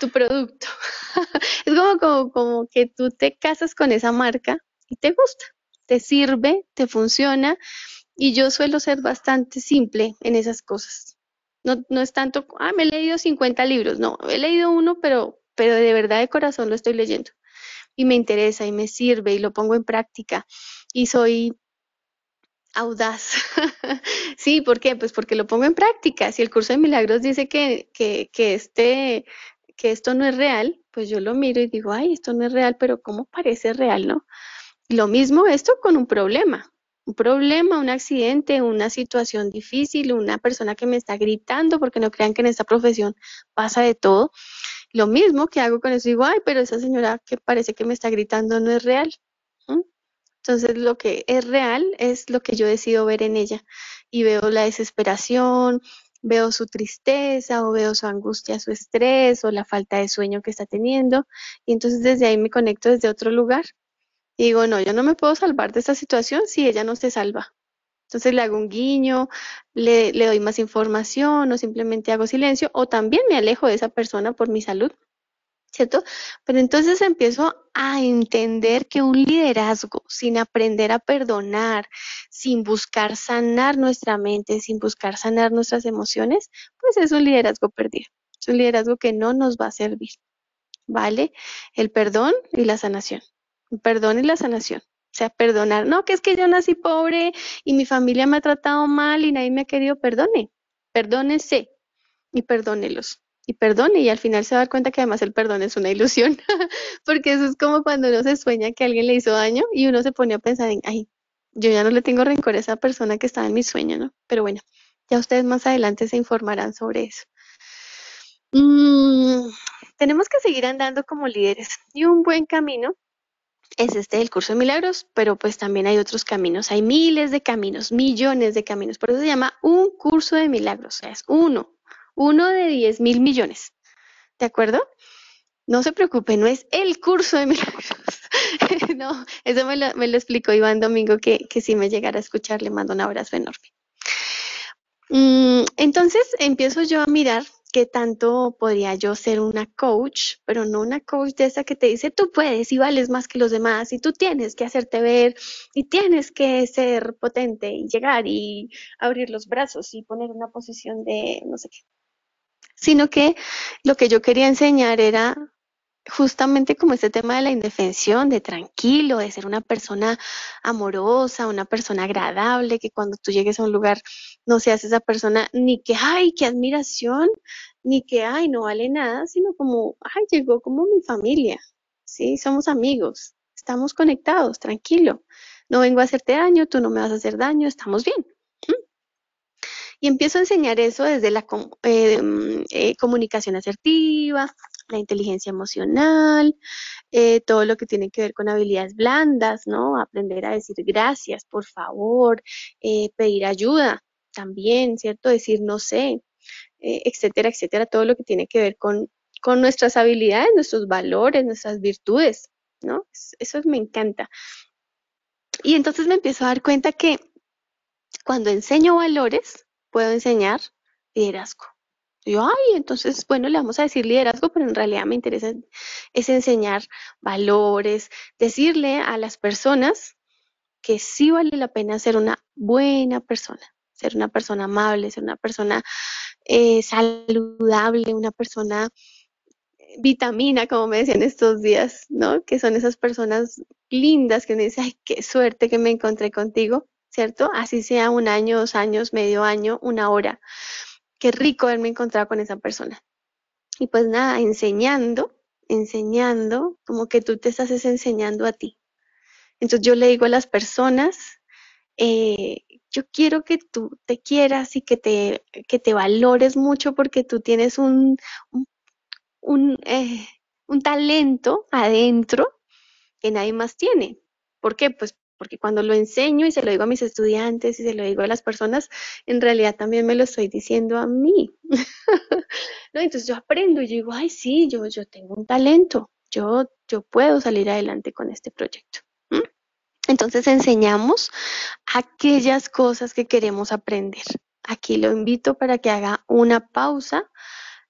tu producto. es como, como, que tú te casas con esa marca y te gusta, te sirve, te funciona. Y yo suelo ser bastante simple en esas cosas. No, es tanto, ah, me he leído 50 libros, no, he leído uno, pero, pero de verdad de corazón lo estoy leyendo me interesa y me sirve y lo pongo en práctica y soy audaz. sí, ¿por qué? Pues porque lo pongo en práctica. Si el curso de milagros dice que, este, que esto no es real, pues yo lo miro y digo, ay, esto no es real, pero ¿cómo parece real, no? Lo mismo esto con un problema. Un problema, un accidente, una situación difícil, una persona que me está gritando, porque no crean que en esta profesión pasa de todo. Lo mismo que hago con eso, digo, ay, pero esa señora que parece que me está gritando no es real. Entonces, lo que es real es lo que yo decido ver en ella. Y veo la desesperación, veo su tristeza o veo su angustia, su estrés o la falta de sueño que está teniendo. Y entonces desde ahí me conecto desde otro lugar. Y digo, no, yo no me puedo salvar de esta situación si ella no se salva. Entonces le hago un guiño, le, doy más información o simplemente hago silencio o también me alejo de esa persona por mi salud, ¿cierto? Pero entonces empiezo a entender que un liderazgo sin aprender a perdonar, sin buscar sanar nuestra mente, sin buscar sanar nuestras emociones, pues es un liderazgo perdido. Es un liderazgo que no nos va a servir. ¿Vale? El perdón y la sanación. El perdón y la sanación. O sea, perdonar. No, que es que yo nací pobre y mi familia me ha tratado mal y nadie me ha querido. Perdone, perdónese y perdónelos. Y perdone, y al final se va a dar cuenta que además el perdón es una ilusión, porque eso es como cuando uno se sueña que alguien le hizo daño y uno se pone a pensar en, ay, yo ya no le tengo rencor a esa persona que estaba en mi sueño, ¿no? Pero bueno, ya ustedes más adelante se informarán sobre eso. Mm, tenemos que seguir andando como líderes y un buen camino es este el curso de milagros, pero pues también hay otros caminos, hay miles de caminos, millones de caminos, por eso se llama un curso de milagros, o sea, es uno, uno de 10 mil millones, ¿de acuerdo? No se preocupe, no es el curso de milagros. no, eso me lo, me explicó Iván Domingo, que, que si me llegara a escuchar le mando un abrazo enorme. Mm, entonces empiezo yo a mirar qué tanto podría yo ser una coach, pero no una coach de esa que te dice, tú puedes y vales más que los demás y tú tienes que hacerte ver y tienes que ser potente y llegar y abrir los brazos y poner una posición de no sé qué. Sino que lo que yo quería enseñar era justamente como este tema de la indefensión, de tranquilo, de ser una persona amorosa, una persona agradable, que cuando tú llegues a un lugar no seas esa persona ni que, ay, qué admiración, ni que, ay, no vale nada, sino como, ay, llegó como mi familia, ¿sí? Somos amigos, estamos conectados, tranquilo, no vengo a hacerte daño, tú no me vas a hacer daño, estamos bien. Y empiezo a enseñar eso desde la eh, mm, eh, comunicación asertiva, la inteligencia emocional, eh, todo lo que tiene que ver con habilidades blandas, ¿no? Aprender a decir gracias, por favor, pedir ayuda, también, ¿cierto? Decir no sé, eh, etcétera, etcétera, todo lo que tiene que ver con, con nuestras habilidades, nuestros valores, nuestras virtudes, ¿no? Eso me encanta. Y entonces me empiezo a dar cuenta que cuando enseño valores, puedo enseñar liderazgo. yo, ay, entonces, bueno, le vamos a decir liderazgo, pero en realidad me interesa es enseñar valores, decirle a las personas que sí vale la pena ser una buena persona, ser una persona amable, ser una persona eh, saludable, una persona eh, vitamina, como me decían estos días, ¿no? Que son esas personas lindas que me dicen, ay, qué suerte que me encontré contigo, ¿cierto? Así sea un año, dos años, medio año, una hora. Qué rico haberme encontrado con esa persona. Y pues nada, enseñando, enseñando, como que tú te estás enseñando a ti. Entonces yo le digo a las personas eh, yo quiero que tú te quieras y que te, que te valores mucho porque tú tienes un, eh, un, talento adentro que nadie más tiene. ¿Por qué? Pues porque cuando lo enseño y se lo digo a mis estudiantes y se lo digo a las personas, en realidad también me lo estoy diciendo a mí. no, entonces yo aprendo y yo digo, ay, sí, yo, yo tengo un talento, yo, yo puedo salir adelante con este proyecto. Entonces enseñamos aquellas cosas que queremos aprender. Aquí lo invito para que haga una pausa,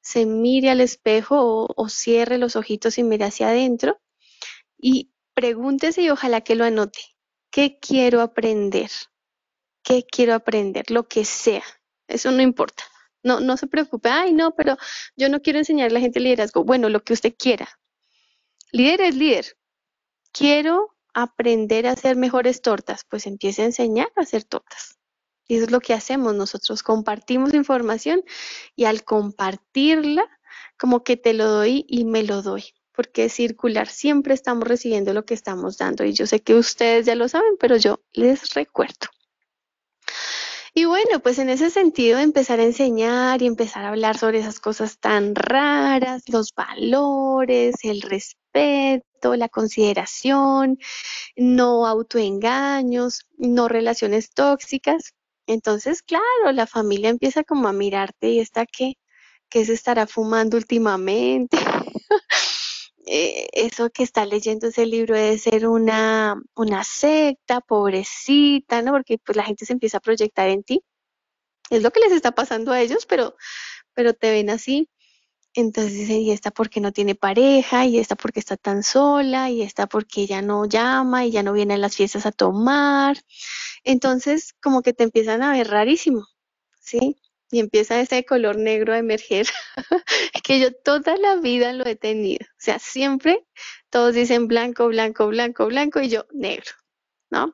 se mire al espejo o, cierre los ojitos y mire hacia adentro y pregúntese y ojalá que lo anote. ¿Qué quiero aprender? ¿Qué quiero aprender? Lo que sea. Eso no importa. No, no se preocupe, ay no, pero yo no quiero enseñar a la gente liderazgo. Bueno, lo que usted quiera. Líder es líder. Quiero aprender a hacer mejores tortas? Pues empieza a enseñar a hacer tortas. Y eso es lo que hacemos nosotros, compartimos información y al compartirla, como que te lo doy y me lo doy, porque es circular, siempre estamos recibiendo lo que estamos dando. Y yo sé que ustedes ya lo saben, pero yo les recuerdo. Y bueno, pues en ese sentido, empezar a enseñar y empezar a hablar sobre esas cosas tan raras, los valores, el respeto, la consideración, no autoengaños, no relaciones tóxicas. Entonces, claro, la familia empieza como a mirarte y está que, ¿qué se estará fumando últimamente? Eh, eso que está leyendo ese libro debe ser una, una secta, pobrecita, ¿no? Porque pues la gente se empieza a proyectar en ti. Es lo que les está pasando a ellos, pero, pero te ven así. Entonces ¿y esta porque no tiene pareja? ¿Y esta porque está tan sola? ¿Y esta porque ya no llama y ya no viene a las fiestas a tomar? Entonces, como que te empiezan a ver rarísimo, ¿sí? y empieza ese color negro a emerger, que yo toda la vida lo he tenido. O sea, siempre todos dicen blanco, blanco, blanco, blanco y yo negro, ¿no?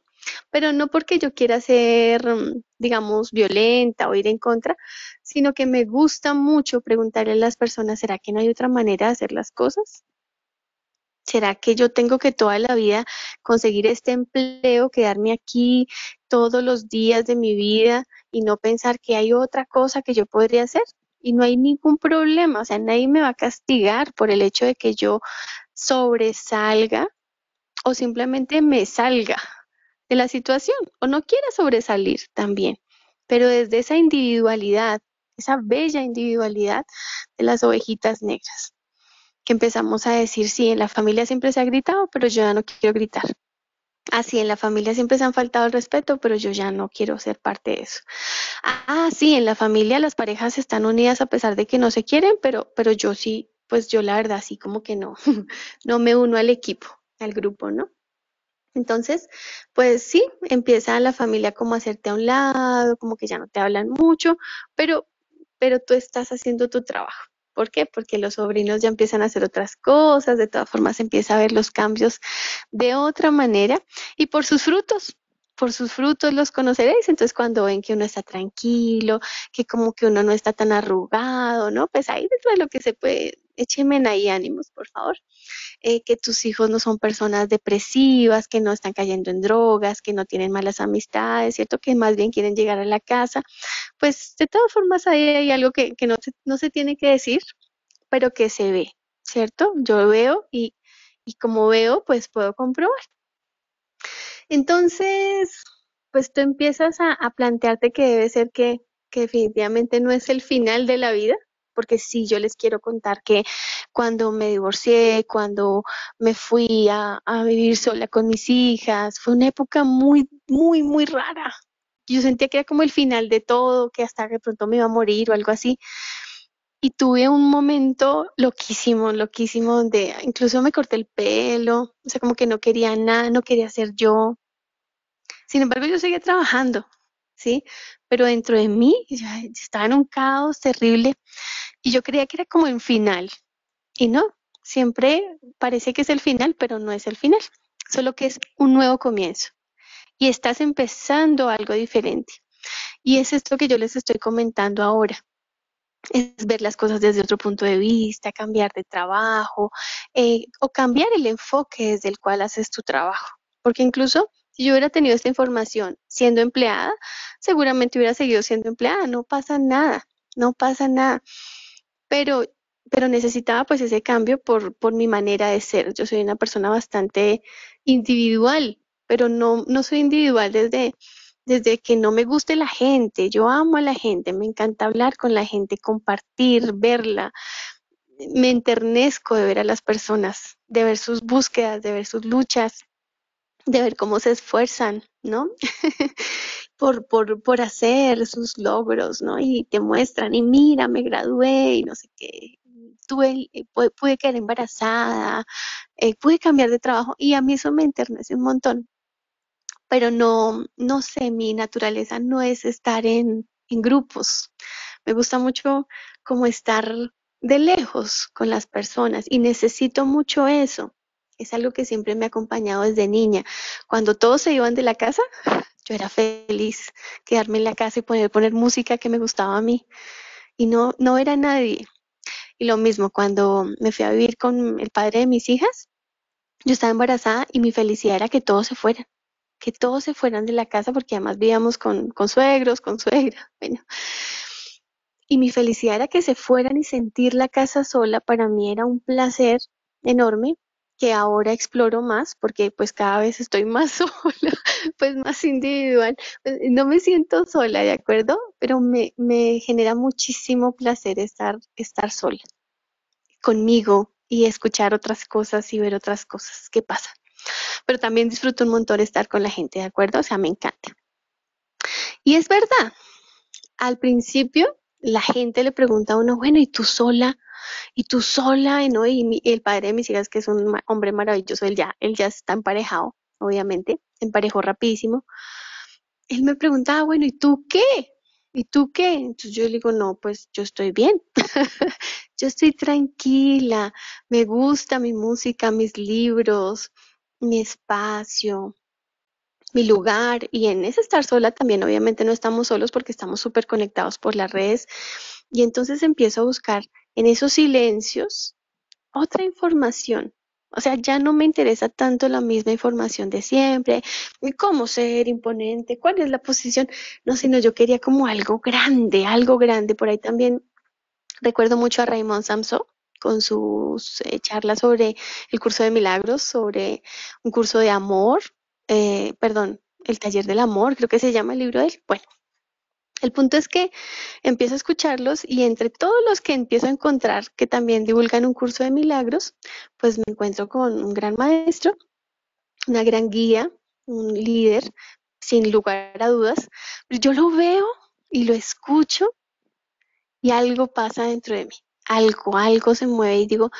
Pero no porque yo quiera ser, mm, digamos, violenta o ir en contra, sino que me gusta mucho preguntarle a las personas, ¿será que no hay otra manera de hacer las cosas? ¿Será que yo tengo que toda la vida conseguir este empleo, quedarme aquí todos los días de mi vida y no pensar que hay otra cosa que yo podría hacer? Y no hay ningún problema, o sea, nadie me va a castigar por el hecho de que yo sobresalga o simplemente me salga de la situación o no quiera sobresalir también. Pero desde esa individualidad, esa bella individualidad de las ovejitas negras que empezamos a decir, sí, en la familia siempre se ha gritado, pero yo ya no quiero gritar. Así, ah, en la familia siempre se han faltado el respeto, pero yo ya no quiero ser parte de eso. Ah, sí, en la familia las parejas están unidas a pesar de que no se quieren, pero, pero yo sí, pues yo la verdad sí como que no, no me uno al equipo, al grupo, ¿no? Entonces, pues sí, empieza la familia como a hacerte a un lado, como que ya no te hablan mucho, pero, pero tú estás haciendo tu trabajo. ¿Por qué? Porque los sobrinos ya empiezan a hacer otras cosas, de todas formas empieza a ver los cambios de otra manera y por sus frutos, por sus frutos los conoceréis. Entonces, cuando ven que uno está tranquilo, que como que uno no está tan arrugado, ¿no? Pues ahí dentro de lo que se puede, échenme ahí ánimos, por favor. Eh, que tus hijos no son personas depresivas, que no están cayendo en drogas, que no tienen malas amistades, ¿cierto? Que más bien quieren llegar a la casa. Pues de todas formas ahí hay algo que, no, se, tiene que decir, pero que se ve, ¿cierto? Yo veo y, como veo, pues puedo comprobar. Entonces, pues tú empiezas a, plantearte que debe ser que definitivamente no es el final de la vida, porque sí, yo les quiero contar que cuando me divorcié, cuando me fui a, vivir sola con mis hijas, fue una época muy, muy, muy rara. Yo sentía que era como el final de todo, que hasta de pronto me iba a morir o algo así. Y tuve un momento loquísimo, loquísimo, donde incluso me corté el pelo, o sea, como que no quería nada, no quería ser yo. Sin embargo, yo seguía trabajando, ¿sí? Pero dentro de mí, estaba en un caos terrible. Y yo creía que era como en final. Y no, siempre parece que es el final, pero no es el final, solo que es un nuevo comienzo. Y estás empezando algo diferente. Y es esto que yo les estoy comentando ahora. Es ver las cosas desde otro punto de vista, cambiar de trabajo eh, o cambiar el enfoque desde el cual haces tu trabajo. Porque incluso si yo hubiera tenido esta información siendo empleada, seguramente hubiera seguido siendo empleada. No pasa nada, no pasa nada pero, pero necesitaba pues ese cambio por, mi manera de ser. Yo soy una persona bastante individual, pero no, no soy individual desde, desde que no me guste la gente. Yo amo a la gente, me encanta hablar con la gente, compartir, verla. Me enternezco de ver a las personas, de ver sus búsquedas, de ver sus luchas, de ver cómo se esfuerzan, ¿no? por, por, por hacer sus logros, ¿no? Y te muestran, y mira, me gradué, y no sé qué, tuve, eh, pude, quedar embarazada, eh, pude cambiar de trabajo, y a mí eso me enternece un montón. Pero no, no sé, mi naturaleza no es estar en, en grupos. Me gusta mucho como estar de lejos con las personas y necesito mucho eso es algo que siempre me ha acompañado desde niña. Cuando todos se iban de la casa, yo era feliz quedarme en la casa y poder poner música que me gustaba a mí. Y no, no era nadie. Y lo mismo, cuando me fui a vivir con el padre de mis hijas, yo estaba embarazada y mi felicidad era que todos se fueran, que todos se fueran de la casa porque además vivíamos con, con suegros, con suegra. Bueno, y mi felicidad era que se fueran y sentir la casa sola para mí era un placer enorme que ahora exploro más porque pues cada vez estoy más sola, pues más individual. Pues, no me siento sola, ¿de acuerdo? Pero me, me genera muchísimo placer estar, estar sola conmigo y escuchar otras cosas y ver otras cosas que pasan. Pero también disfruto un montón estar con la gente, ¿de acuerdo? O sea, me encanta. Y es verdad, al principio la gente le pregunta a uno, bueno, ¿y tú sola? ¿Y tú sola? ¿No? Y el padre de mis hijas, que es un hombre maravilloso, él ya, él ya está emparejado, obviamente, emparejó rapidísimo. Él me preguntaba, ah, bueno, ¿y tú qué? ¿Y tú qué? Entonces yo le digo, no, pues yo estoy bien. yo estoy tranquila, me gusta mi música, mis libros, mi espacio, mi lugar y en ese estar sola también obviamente no estamos solos porque estamos súper conectados por las redes y entonces empiezo a buscar en esos silencios otra información. O sea, ya no me interesa tanto la misma información de siempre, cómo ser imponente, cuál es la posición, no, sino yo quería como algo grande, algo grande. Por ahí también recuerdo mucho a Raymond Samso, con sus eh, charlas sobre el curso de milagros, sobre un curso de amor, eh, perdón, El taller del amor, creo que se llama el libro de él. Bueno, el punto es que empiezo a escucharlos y entre todos los que empiezo a encontrar que también divulgan un curso de milagros, pues me encuentro con un gran maestro, una gran guía, un líder, sin lugar a dudas. yo lo veo y lo escucho y algo pasa dentro de mí, algo, algo se mueve y digo,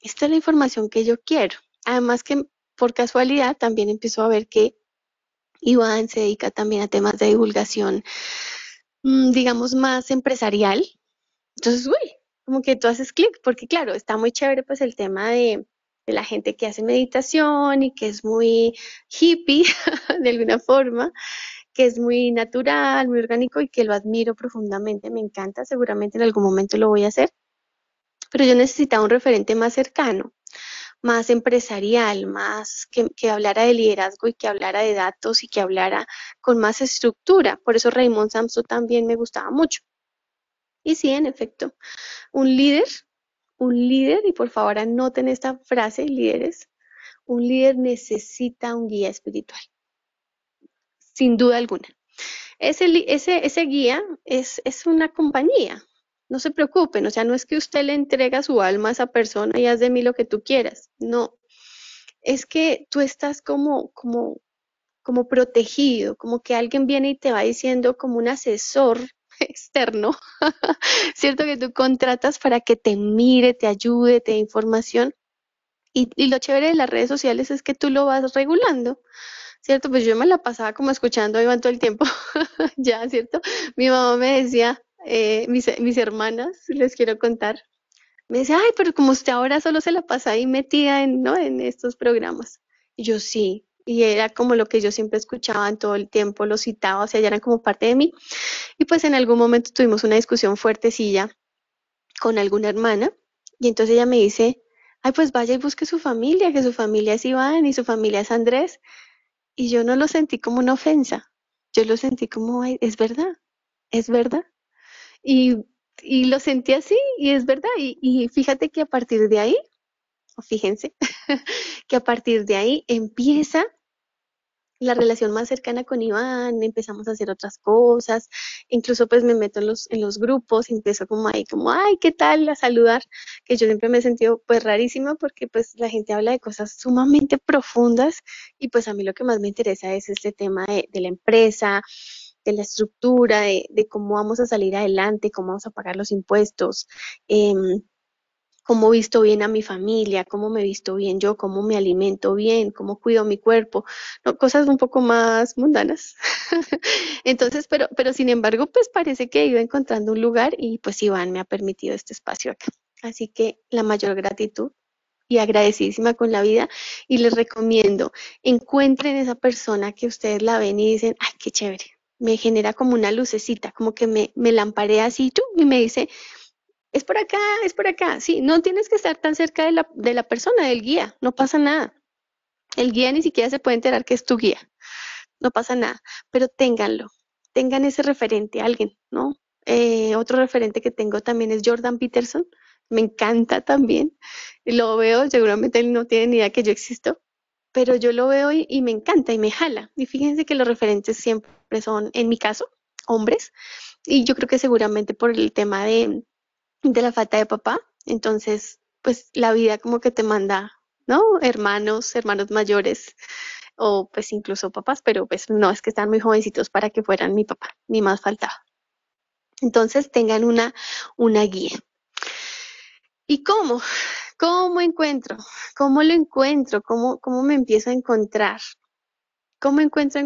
esta es la información que yo quiero. Además que por casualidad también empiezo a ver que Iván se dedica también a temas de divulgación, mm, digamos, más empresarial. Entonces, uy, como que tú haces clic, porque claro, está muy chévere pues el tema de la gente que hace meditación y que es muy hippie de alguna forma, que es muy natural, muy orgánico y que lo admiro profundamente, me encanta, seguramente en algún momento lo voy a hacer, pero yo necesitaba un referente más cercano más empresarial, más que, hablara de liderazgo y que hablara de datos y que hablara con más estructura. Por eso Raymond Samson también me gustaba mucho. Y sí, en efecto, un líder, un líder, y por favor anoten esta frase, líderes, un líder necesita un guía espiritual, sin duda alguna. Ese, ese, guía es una compañía, no se preocupen, o sea, no es que usted le entrega su alma a esa persona y haz de mí lo que tú quieras, no, es que tú estás como, como, como protegido, como que alguien viene y te va diciendo como un asesor externo, ¿cierto? Que tú contratas para que te mire, te ayude, te dé información. Y, lo chévere de las redes sociales es que tú lo vas regulando. ¿cierto? Pues yo me la pasaba como escuchando a todo el tiempo, ya, ¿cierto? Mi mamá me decía, eh, mis, hermanas, les quiero contar, me dice, ay, pero como usted ahora solo se la pasa ahí metida en, ¿no? en estos programas. Y yo sí, y era como lo que yo siempre escuchaba en todo el tiempo, lo citaba, o sea, ya eran como parte de mí. Y pues en algún momento tuvimos una discusión fuertecilla con alguna hermana, y entonces ella me dice, ay, pues vaya y busque su familia, que su familia es Iván y su familia es Andrés. Y yo no lo sentí como una ofensa, yo lo sentí como, es verdad, es verdad. Y, lo sentí así y es verdad. Y, fíjate que a partir de ahí, o fíjense, que a partir de ahí empieza la relación más cercana con Iván, empezamos a hacer otras cosas, incluso pues me meto en los, en los grupos, empiezo como ahí, como, ay, ¿qué tal? A saludar, que yo siempre me he sentido pues rarísima porque pues la gente habla de cosas sumamente profundas y pues a mí lo que más me interesa es este tema de, de la empresa, de la estructura, de, cómo vamos a salir adelante, cómo vamos a pagar los impuestos, eh, cómo visto bien a mi familia, cómo me visto bien yo, cómo me alimento bien, cómo cuido mi cuerpo, no, cosas un poco más mundanas. Entonces, pero, pero sin embargo, pues parece que he ido encontrando un lugar y pues Iván me ha permitido este espacio acá. Así que la mayor gratitud y agradecidísima con la vida y les recomiendo, encuentren esa persona que ustedes la ven y dicen, ay, qué chévere, me genera como una lucecita, como que me, me lamparea así y me dice, es por acá, es por acá. Sí, no tienes que estar tan cerca de la, de la persona, del guía, no pasa nada. El guía ni siquiera se puede enterar que es tu guía, no pasa nada, pero ténganlo, tengan ese referente, alguien, ¿no? Eh, otro referente que tengo también es Jordan Peterson, me encanta también, lo veo, seguramente él no tiene ni idea que yo existo, pero yo lo veo y, me encanta y me jala. Y fíjense que los referentes siempre son, en mi caso, hombres, y yo creo que seguramente por el tema de, de la falta de papá, entonces, pues la vida como que te manda, ¿no? Hermanos, hermanos mayores, o pues incluso papás, pero pues no es que están muy jovencitos para que fueran mi papá, ni más faltaba. Entonces tengan una, una guía. ¿Y cómo? ¿Cómo encuentro? ¿Cómo lo encuentro? ¿Cómo, me empiezo a encontrar? ¿Cómo, encuentro,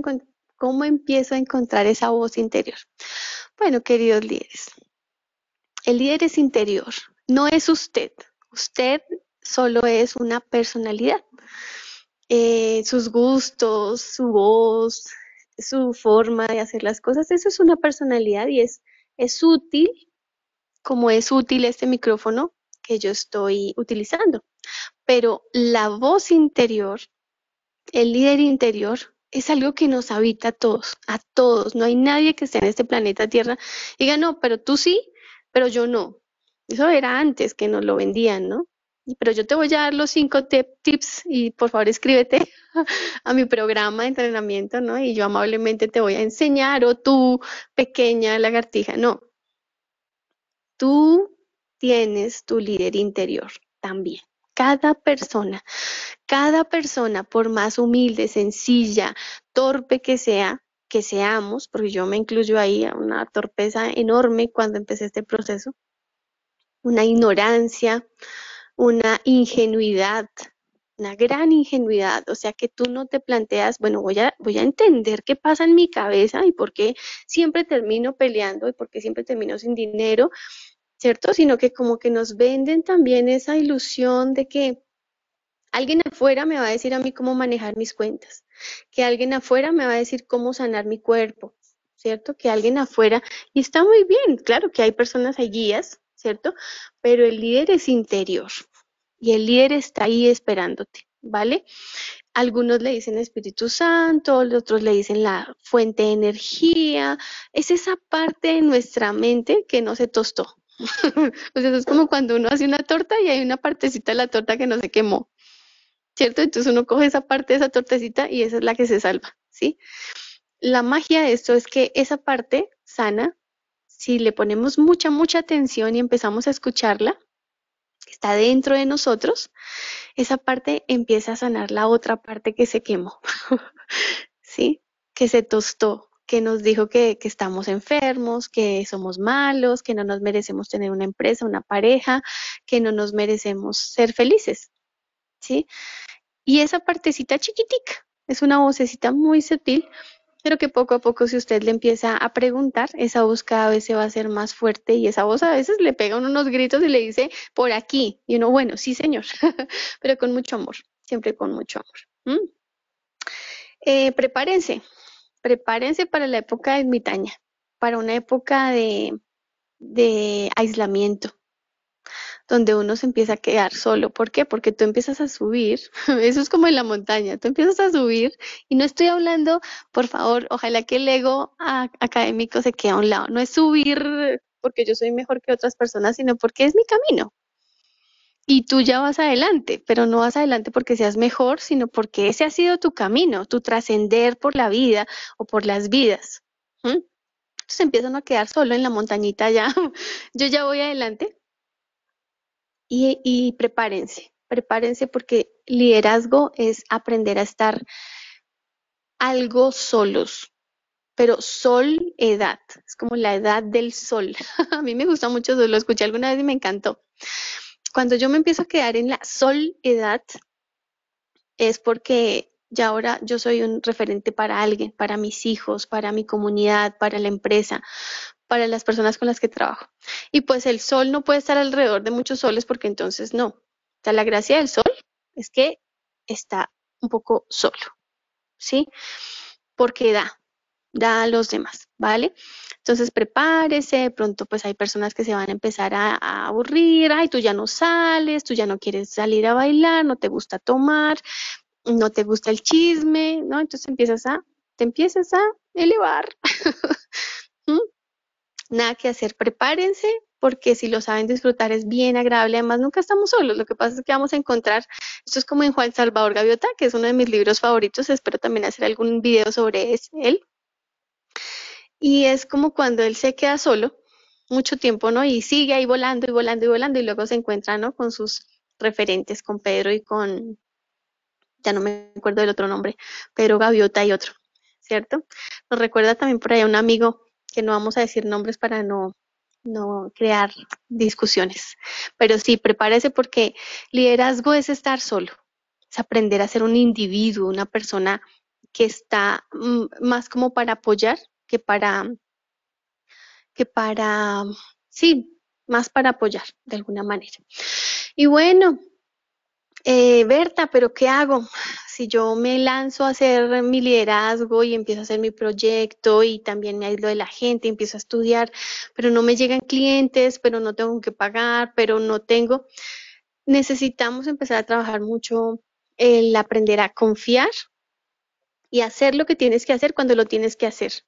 empiezo a encontrar esa voz interior? Bueno, queridos líderes, el líder es interior, no es usted. Usted solo es una personalidad. Eh, sus gustos, su voz, su forma de hacer las cosas, eso es una personalidad y es, es útil, como es útil este micrófono que yo estoy utilizando. Pero la voz interior, el líder interior, es algo que nos habita a todos, a todos. No hay nadie que esté en este planeta Tierra y diga, no, pero tú sí, pero yo no. Eso era antes que nos lo vendían, ¿no? Pero yo te voy a dar los cinco tips y por favor escríbete a mi programa de entrenamiento, ¿no? Y yo amablemente te voy a enseñar, o tú, pequeña lagartija, no. Tú tienes tu líder interior también. Cada persona, cada persona, por más humilde, sencilla, torpe que sea, que seamos, porque yo me incluyo ahí a una torpeza enorme cuando empecé este proceso, una ignorancia, una ingenuidad, una gran ingenuidad, o sea que tú no te planteas, bueno, voy a, voy a entender qué pasa en mi cabeza y por qué siempre termino peleando y por qué siempre termino sin dinero ¿cierto? Sino que como que nos venden también esa ilusión de que alguien afuera me va a decir a mí cómo manejar mis cuentas, que alguien afuera me va a decir cómo sanar mi cuerpo, ¿cierto? Que alguien afuera, y está muy bien, claro que hay personas, hay guías, ¿cierto? Pero el líder es interior y el líder está ahí esperándote, ¿vale? Algunos le dicen Espíritu Santo, otros le dicen la fuente de energía. Es esa parte de nuestra mente que no se tostó, pues es como cuando uno hace una torta y hay una partecita de la torta que no se quemó, ¿cierto? Entonces uno coge esa parte de esa tortecita y esa es la que se salva, ¿sí? La magia de esto es que esa parte sana, si le ponemos mucha, mucha atención y empezamos a escucharla, está dentro de nosotros, esa parte empieza a sanar la otra parte que se quemó, ¿sí? Que se tostó, que nos dijo que, estamos enfermos, que somos malos, que no nos merecemos tener una empresa, una pareja, que no nos merecemos ser felices. ¿Sí? Y esa partecita chiquitica es una vocecita muy sutil, pero que poco a poco si usted le empieza a preguntar, esa voz cada vez se va a hacer más fuerte y esa voz a veces le pega unos gritos y le dice, por aquí. Y uno, bueno, sí, señor, pero con mucho amor, siempre con mucho amor. Eh, prepárense, prepárense para la época de mitaña, para una época de, de aislamiento, donde uno se empieza a quedar solo. ¿Por qué? Porque tú empiezas a subir, eso es como en la montaña, tú empiezas a subir y no estoy hablando, por favor, ojalá que el ego académico se quede a un lado, no es subir porque yo soy mejor que otras personas, sino porque es mi camino, y tú ya vas adelante, pero no vas adelante porque seas mejor, sino porque ese ha sido tu camino, tu trascender por la vida o por las vidas. Entonces empiezan a quedar solo en la montañita ya. Yo ya voy adelante. Y, prepárense, prepárense porque liderazgo es aprender a estar algo solos, pero sol edad, es como la edad del sol. a mí me gusta mucho, lo escuché alguna vez y me encantó cuando yo me empiezo a quedar en la soledad, es porque ya ahora yo soy un referente para alguien, para mis hijos, para mi comunidad, para la empresa, para las personas con las que trabajo. Y pues el sol no puede estar alrededor de muchos soles porque entonces no. O la gracia del sol es que está un poco solo, ¿sí? Porque da, da a los demás, ¿vale? Entonces prepárese, pronto pues hay personas que se van a empezar a, aburrir, ay, tú ya no sales, tú ya no quieres salir a bailar, no te gusta tomar, no te gusta el chisme, ¿no? Entonces empiezas a, te empiezas a elevar. Nada que hacer, prepárense porque si lo saben disfrutar es bien agradable, además nunca estamos solos, lo que pasa es que vamos a encontrar, esto es como en Juan Salvador Gaviota, que es uno de mis libros favoritos, espero también hacer algún video sobre él, y es como cuando él se queda solo mucho tiempo, ¿no? Y sigue ahí volando y volando y volando y luego se encuentra, ¿no? Con sus referentes, con Pedro y con, ya no me acuerdo del otro nombre, Pedro Gaviota y otro, ¿cierto? Nos recuerda también por ahí un amigo que no vamos a decir nombres para no, no crear discusiones, pero sí, prepárese porque liderazgo es estar solo, es aprender a ser un individuo, una persona que está mm, más como para apoyar que para, que para, sí, más para apoyar de alguna manera. Y bueno, eh, Berta, pero ¿qué hago? Si yo me lanzo a hacer mi liderazgo y empiezo a hacer mi proyecto y también me aíslo de la gente, empiezo a estudiar, pero no me llegan clientes, pero no tengo que pagar, pero no tengo. Necesitamos empezar a trabajar mucho el aprender a confiar y hacer lo que tienes que hacer cuando lo tienes que hacer.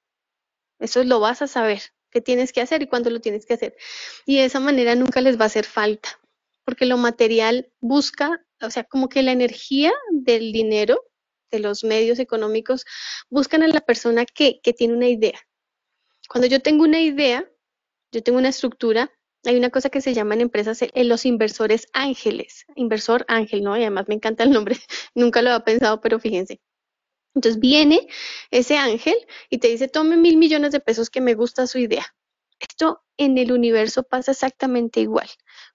Eso lo vas a saber, qué tienes que hacer y cuándo lo tienes que hacer. Y de esa manera nunca les va a hacer falta, porque lo material busca, o sea, como que la energía del dinero, de los medios económicos, buscan a la persona que, que tiene una idea. Cuando yo tengo una idea, yo tengo una estructura, hay una cosa que se llama en empresas en eh, los inversores ángeles, inversor ángel, ¿no? Y además me encanta el nombre, nunca lo había pensado, pero fíjense, entonces viene ese ángel y te dice, tome mil millones de pesos que me gusta su idea. Esto en el universo pasa exactamente igual.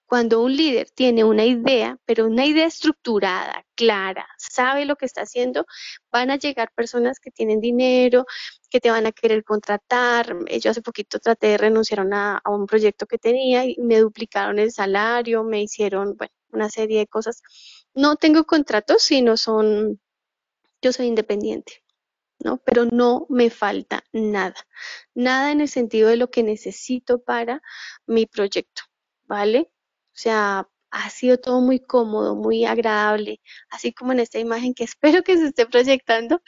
Cuando un líder tiene una idea, pero una idea estructurada, clara, sabe lo que está haciendo, van a llegar personas que tienen dinero, que te van a querer contratar. Yo hace poquito traté de renunciar a, un proyecto que tenía y me duplicaron el salario, me hicieron, bueno, una serie de cosas. No tengo contratos, sino son yo soy independiente, ¿no? Pero no me falta nada, nada en el sentido de lo que necesito para mi proyecto, ¿vale? O sea, ha sido todo muy cómodo, muy agradable, así como en esta imagen que espero que se esté proyectando,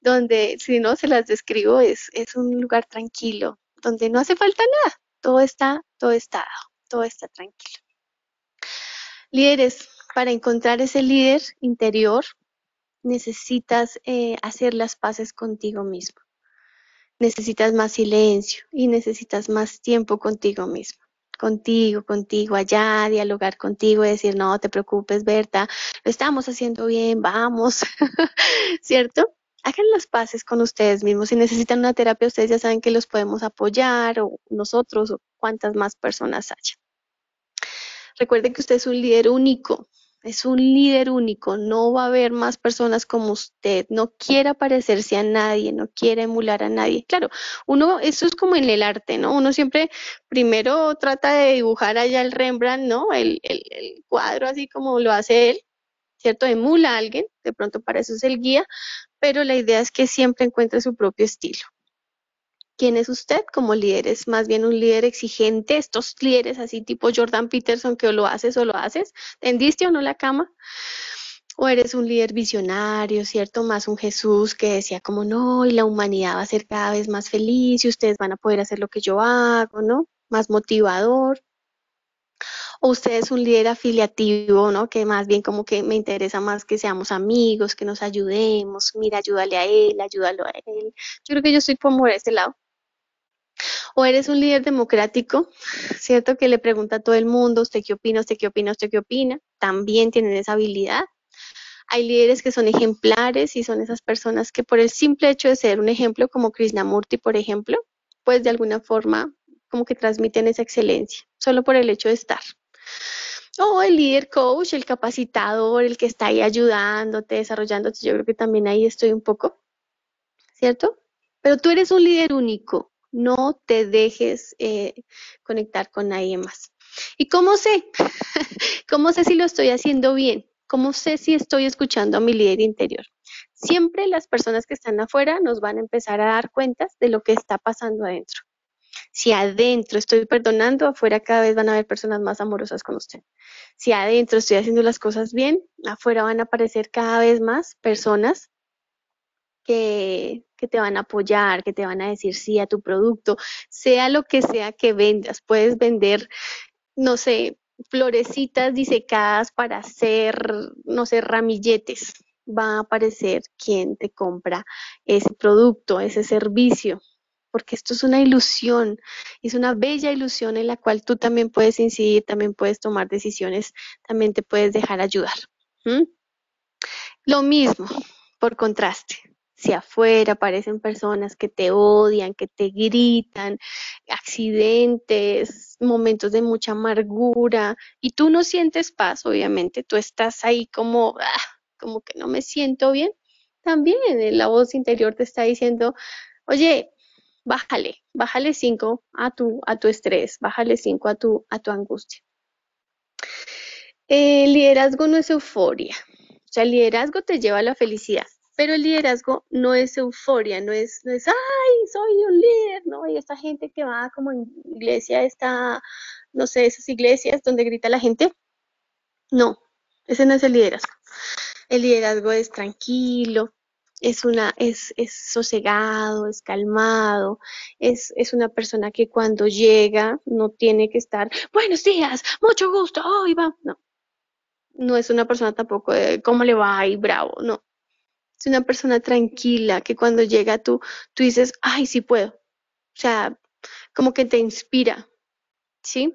donde si no se las describo, es, es un lugar tranquilo, donde no hace falta nada, todo está, todo está dado, todo está tranquilo. Líderes, para encontrar ese líder interior, necesitas eh, hacer las paces contigo mismo. Necesitas más silencio y necesitas más tiempo contigo mismo contigo, contigo allá, dialogar contigo decir, no te preocupes, Berta, lo estamos haciendo bien, vamos, ¿cierto? Hagan las paces con ustedes mismos. Si necesitan una terapia, ustedes ya saben que los podemos apoyar o nosotros o cuantas más personas haya. Recuerden que usted es un líder único, es un líder único, no va a haber más personas como usted, no quiere parecerse a nadie, no quiere emular a nadie. Claro, uno, eso es como en el arte, ¿no? Uno siempre primero trata de dibujar allá el Rembrandt, ¿no? El, cuadro así como lo hace él, ¿cierto? Emula a alguien, de pronto para eso es el guía, pero la idea es que siempre encuentre su propio estilo. ¿Quién es usted como líder? ¿Es más bien un líder exigente? Estos líderes así tipo Jordan Peterson que o lo haces o lo haces, tendiste o no la cama. O eres un líder visionario, ¿cierto? Más un Jesús que decía como no, y la humanidad va a ser cada vez más feliz y ustedes van a poder hacer lo que yo hago, ¿no? Más motivador o usted es un líder afiliativo, ¿no? Que más bien como que me interesa más que seamos amigos, que nos ayudemos, mira, ayúdale a él, ayúdalo a él. Yo creo que yo estoy por mover ese lado o eres un líder democrático, ¿cierto? Que le pregunta a todo el mundo, ¿usted qué opina? ¿Usted qué opina? ¿Usted qué opina? También tienen esa habilidad. Hay líderes que son ejemplares y son esas personas que por el simple hecho de ser un ejemplo, como Krishnamurti, por ejemplo, pues de alguna forma como que transmiten esa excelencia, solo por el hecho de estar. O el líder coach, el capacitador, el que está ahí ayudándote, desarrollándote, yo creo que también ahí estoy un poco, ¿cierto? Pero tú eres un líder único, no te dejes eh, conectar con nadie más. ¿Y cómo sé? ¿Cómo sé si lo estoy haciendo bien? ¿Cómo sé si estoy escuchando a mi líder interior? Siempre las personas que están afuera nos van a empezar a dar cuentas de lo que está pasando adentro. Si adentro estoy perdonando, afuera cada vez van a haber personas más amorosas con usted. Si adentro estoy haciendo las cosas bien, afuera van a aparecer cada vez más personas que, te van a apoyar, que te van a decir sí a tu producto, sea lo que sea que vendas. Puedes vender, no sé, florecitas disecadas para hacer, no sé, ramilletes. Va a aparecer quien te compra ese producto, ese servicio porque esto es una ilusión, es una bella ilusión en la cual tú también puedes incidir, también puedes tomar decisiones, también te puedes dejar ayudar. Lo mismo, por contraste, si afuera, aparecen personas que te odian, que te gritan, accidentes, momentos de mucha amargura y tú no sientes paz, obviamente, tú estás ahí como, ah, como que no me siento bien. También eh, la voz interior te está diciendo, oye, bájale, bájale cinco a tu, a tu estrés, bájale cinco a tu, a tu angustia. El liderazgo no es euforia, o sea, el liderazgo te lleva a la felicidad, pero el liderazgo no es euforia, no es, no es, ay, soy un líder, ¿no? Y esta gente que va como en iglesia, está no sé, esas iglesias donde grita la gente. No, ese no es el liderazgo. El liderazgo es tranquilo, es una, es, es sosegado, es calmado, es, es, una persona que cuando llega no tiene que estar, buenos días, mucho gusto, hoy va. No, no es una persona tampoco de cómo le va y bravo, no es una persona tranquila, que cuando llega tú, tú dices, ay, sí puedo. O sea, como que te inspira, ¿sí?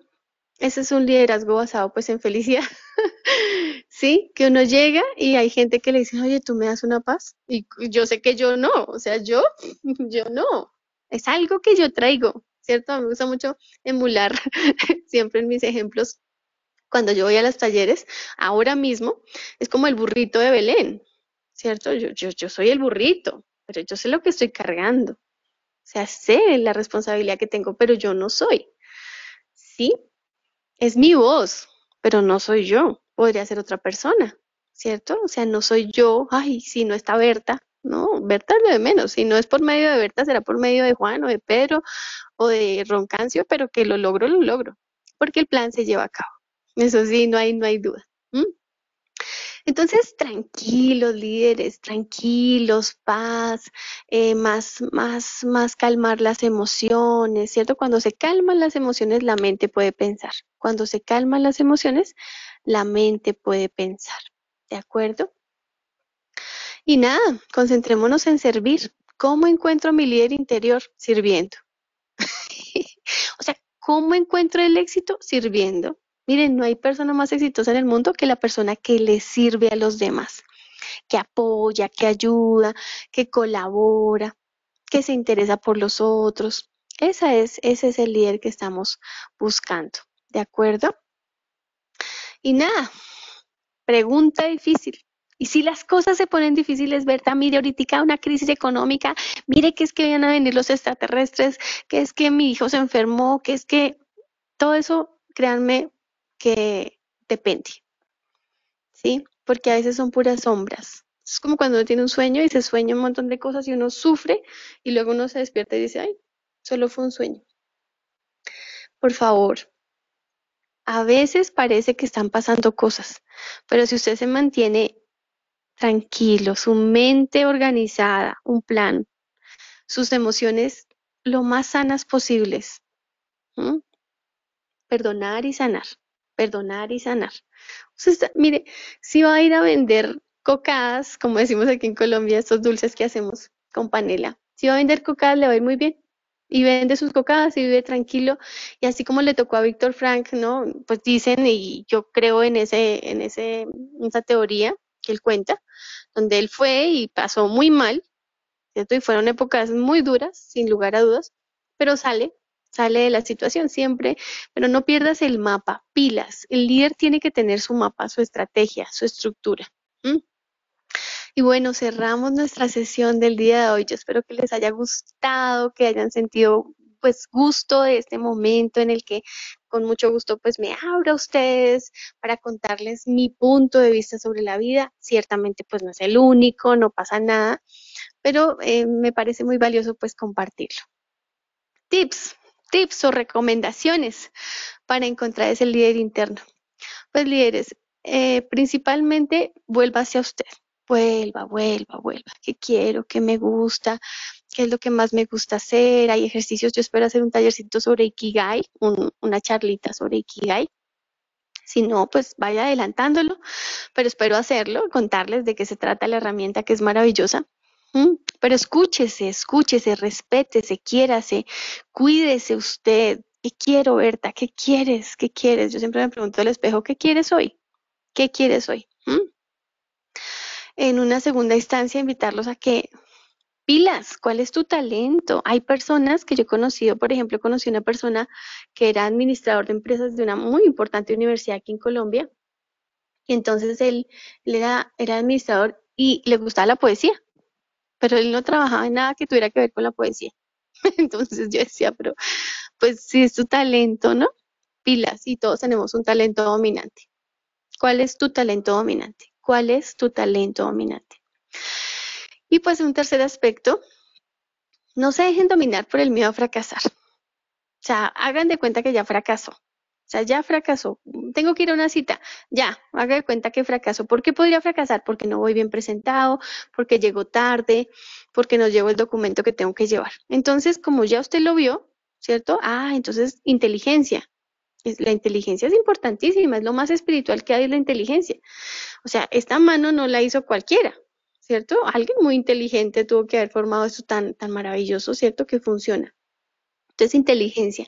Ese es un liderazgo basado pues en felicidad, ¿sí? Que uno llega y hay gente que le dice, oye, tú me das una paz. Y yo sé que yo no, o sea, yo, yo no. Es algo que yo traigo, ¿cierto? Me gusta mucho emular siempre en mis ejemplos. Cuando yo voy a los talleres, ahora mismo, es como el burrito de Belén. ¿cierto? Yo, yo, soy el burrito, pero yo sé lo que estoy cargando. O sea, sé la responsabilidad que tengo, pero yo no soy. Sí, es mi voz, pero no soy yo. Podría ser otra persona, ¿cierto? O sea, no soy yo. Ay, si no está Berta. No, Berta lo de menos. Si no es por medio de Berta, será por medio de Juan o de Pedro o de Roncancio, pero que lo logro, lo logro. Porque el plan se lleva a cabo. Eso sí, no hay, no hay duda. Entonces, tranquilos líderes, tranquilos, paz, eh, más, más, más calmar las emociones, ¿cierto? Cuando se calman las emociones, la mente puede pensar. Cuando se calman las emociones, la mente puede pensar, ¿de acuerdo? Y nada, concentrémonos en servir. ¿Cómo encuentro mi líder interior? Sirviendo. o sea, ¿cómo encuentro el éxito? Sirviendo. Miren, no hay persona más exitosa en el mundo que la persona que le sirve a los demás, que apoya, que ayuda, que colabora, que se interesa por los otros. Esa es, ese es el líder que estamos buscando, ¿de acuerdo? Y nada, pregunta difícil. Y si las cosas se ponen difíciles, Berta, mire, ahorita una crisis económica, mire que es que van a venir los extraterrestres, que es que mi hijo se enfermó, que es que todo eso, créanme, que depende, ¿sí? Porque a veces son puras sombras. Es como cuando uno tiene un sueño y se sueña un montón de cosas y uno sufre y luego uno se despierta y dice, ay, solo fue un sueño. Por favor, a veces parece que están pasando cosas, pero si usted se mantiene tranquilo, su mente organizada, un plan, sus emociones lo más sanas posibles, perdonar y sanar perdonar y sanar. mire, si va a ir a vender cocadas, como decimos aquí en Colombia, estos dulces que hacemos con panela, si va a vender cocadas le va a ir muy bien. Y vende sus cocadas y vive tranquilo. Y así como le tocó a Víctor Frank, ¿no? Pues dicen, y yo creo en, ese, en, ese, esa teoría que él cuenta, donde él fue y pasó muy mal, Y fueron épocas muy duras, sin lugar a dudas, pero sale sale de la situación siempre, pero no pierdas el mapa, pilas. El líder tiene que tener su mapa, su estrategia, su estructura. Y bueno, cerramos nuestra sesión del día de hoy. Yo espero que les haya gustado, que hayan sentido pues gusto de este momento en el que con mucho gusto pues me abro a ustedes para contarles mi punto de vista sobre la vida. Ciertamente pues no es el único, no pasa nada, pero eh, me parece muy valioso pues compartirlo. Tips tips o recomendaciones para encontrar ese líder interno? Pues líderes, eh, principalmente vuelva hacia usted, vuelva, vuelva, vuelva, qué quiero, qué me gusta, qué es lo que más me gusta hacer, hay ejercicios, yo espero hacer un tallercito sobre Ikigai, una charlita sobre Ikigai. Si no, pues vaya adelantándolo, pero espero hacerlo, contarles de qué se trata la herramienta que es maravillosa. Pero escúchese, escúchese, respétese, quiérase, cuídese usted. ¿Qué quiero, Berta? ¿Qué quieres? ¿Qué quieres? Yo siempre me pregunto al espejo, ¿qué quieres hoy? ¿Qué quieres hoy? ¿Mm? En una segunda instancia, invitarlos a que pilas, ¿cuál es tu talento? Hay personas que yo he conocido, por ejemplo, conocí una persona que era administrador de empresas de una muy importante universidad aquí en Colombia. Y entonces él, era administrador y le gustaba la poesía pero él no trabajaba en nada que tuviera que ver con la poesía. Entonces yo decía, pero pues si es tu talento, ¿no? Pilas, y todos tenemos un talento dominante. ¿Cuál es tu talento dominante? ¿Cuál es tu talento dominante? Y pues un tercer aspecto, no se dejen dominar por el miedo a fracasar. O sea, hagan de cuenta que ya fracasó. O sea, ya fracasó. Tengo que ir a una cita. Ya, haga de cuenta que fracasó. ¿Por qué podría fracasar? Porque no voy bien presentado, porque llego tarde, porque no llevo el documento que tengo que llevar. Entonces, como ya usted lo vio, ¿cierto? Ah, entonces inteligencia. La inteligencia es importantísima, es lo más espiritual que hay, la inteligencia. O sea, esta mano no la hizo cualquiera, ¿cierto? Alguien muy inteligente tuvo que haber formado esto tan, tan maravilloso, ¿cierto? Que funciona. Entonces, inteligencia.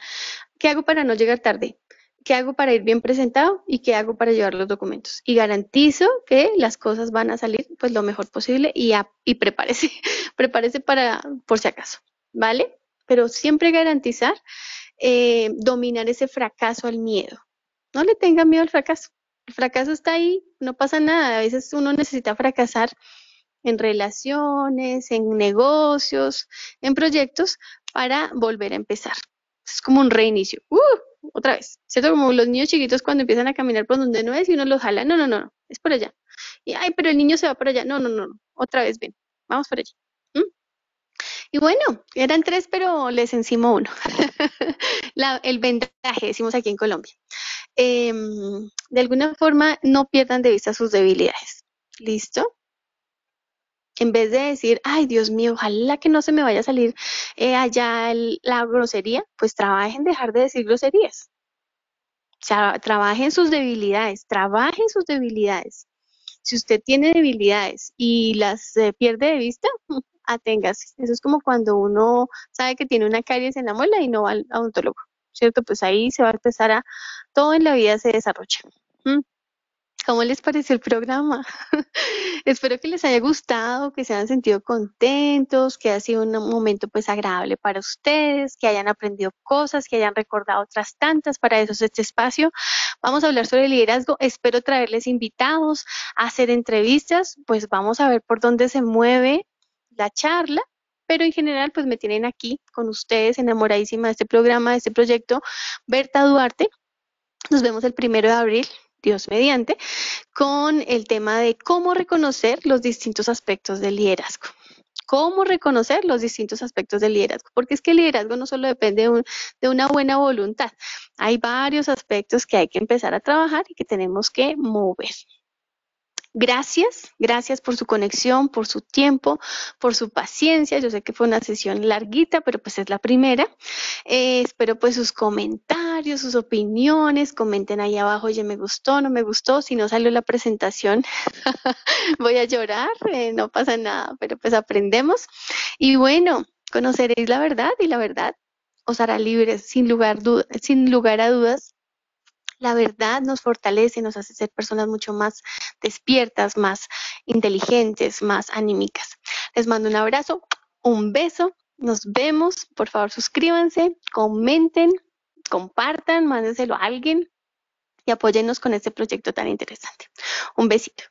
¿Qué hago para no llegar tarde? ¿Qué hago para ir bien presentado y qué hago para llevar los documentos? Y garantizo que las cosas van a salir pues lo mejor posible y, prepárese, prepárese para por si acaso, ¿vale? Pero siempre garantizar eh, dominar ese fracaso al miedo. No le tenga miedo al fracaso. El fracaso está ahí, no pasa nada. A veces uno necesita fracasar en relaciones, en negocios, en proyectos para volver a empezar. Es como un reinicio. ¡Uh! otra vez, ¿cierto? Como los niños chiquitos cuando empiezan a caminar por donde no es y uno los jala, no, no, no, no, es por allá. Y, ay, pero el niño se va por allá, no, no, no, no. otra vez, ven, vamos por allí. Y bueno, eran tres, pero les encimo uno. el vendaje, decimos aquí en Colombia. Em, de alguna forma, no pierdan de vista sus debilidades. ¿Listo? en vez de decir, ay Dios mío, ojalá que no se me vaya a salir eh, allá la grosería, pues trabajen dejar de decir groserías. O sea, trabajen sus debilidades, trabajen sus debilidades. Si usted tiene debilidades y las eh, pierde de vista, aténgase. Eso es como cuando uno sabe que tiene una caries en la muela y no va al odontólogo, ¿cierto? Pues ahí se va a empezar a, todo en la vida se desarrolla. ¿Cómo les pareció el programa? Espero que les haya gustado, que se hayan sentido contentos, que haya sido un momento pues agradable para ustedes, que hayan aprendido cosas, que hayan recordado otras tantas. Para eso es este espacio. Vamos a hablar sobre liderazgo. Espero traerles invitados, a hacer entrevistas. Pues vamos a ver por dónde se mueve la charla pero en general pues me tienen aquí con ustedes enamoradísima de este programa, de este proyecto. Berta Duarte, nos vemos el primero de abril Dios mediante, con el tema de cómo reconocer los distintos aspectos del liderazgo cómo reconocer los distintos aspectos del liderazgo, porque es que el liderazgo no solo depende de, de, una buena voluntad, hay varios aspectos que hay que empezar a trabajar y que tenemos que mover. Gracias, gracias por su conexión, por su tiempo, por su paciencia. Yo sé que fue una sesión larguita, pero pues es la primera. Eh, espero pues sus comentarios, sus opiniones. Comenten ahí abajo, oye, me gustó, no me gustó. Si no salió la presentación, voy a llorar, eh, no pasa nada, pero pues aprendemos. Y bueno, conoceréis la verdad y la verdad os hará libres, sin lugar, sin lugar a dudas. La verdad nos fortalece, nos hace ser personas mucho más despiertas, más inteligentes, más anímicas. Les mando un abrazo, un beso, nos vemos, por favor suscríbanse, comenten, compartan, mándenselo a alguien y apóyennos con este proyecto tan interesante. Un besito.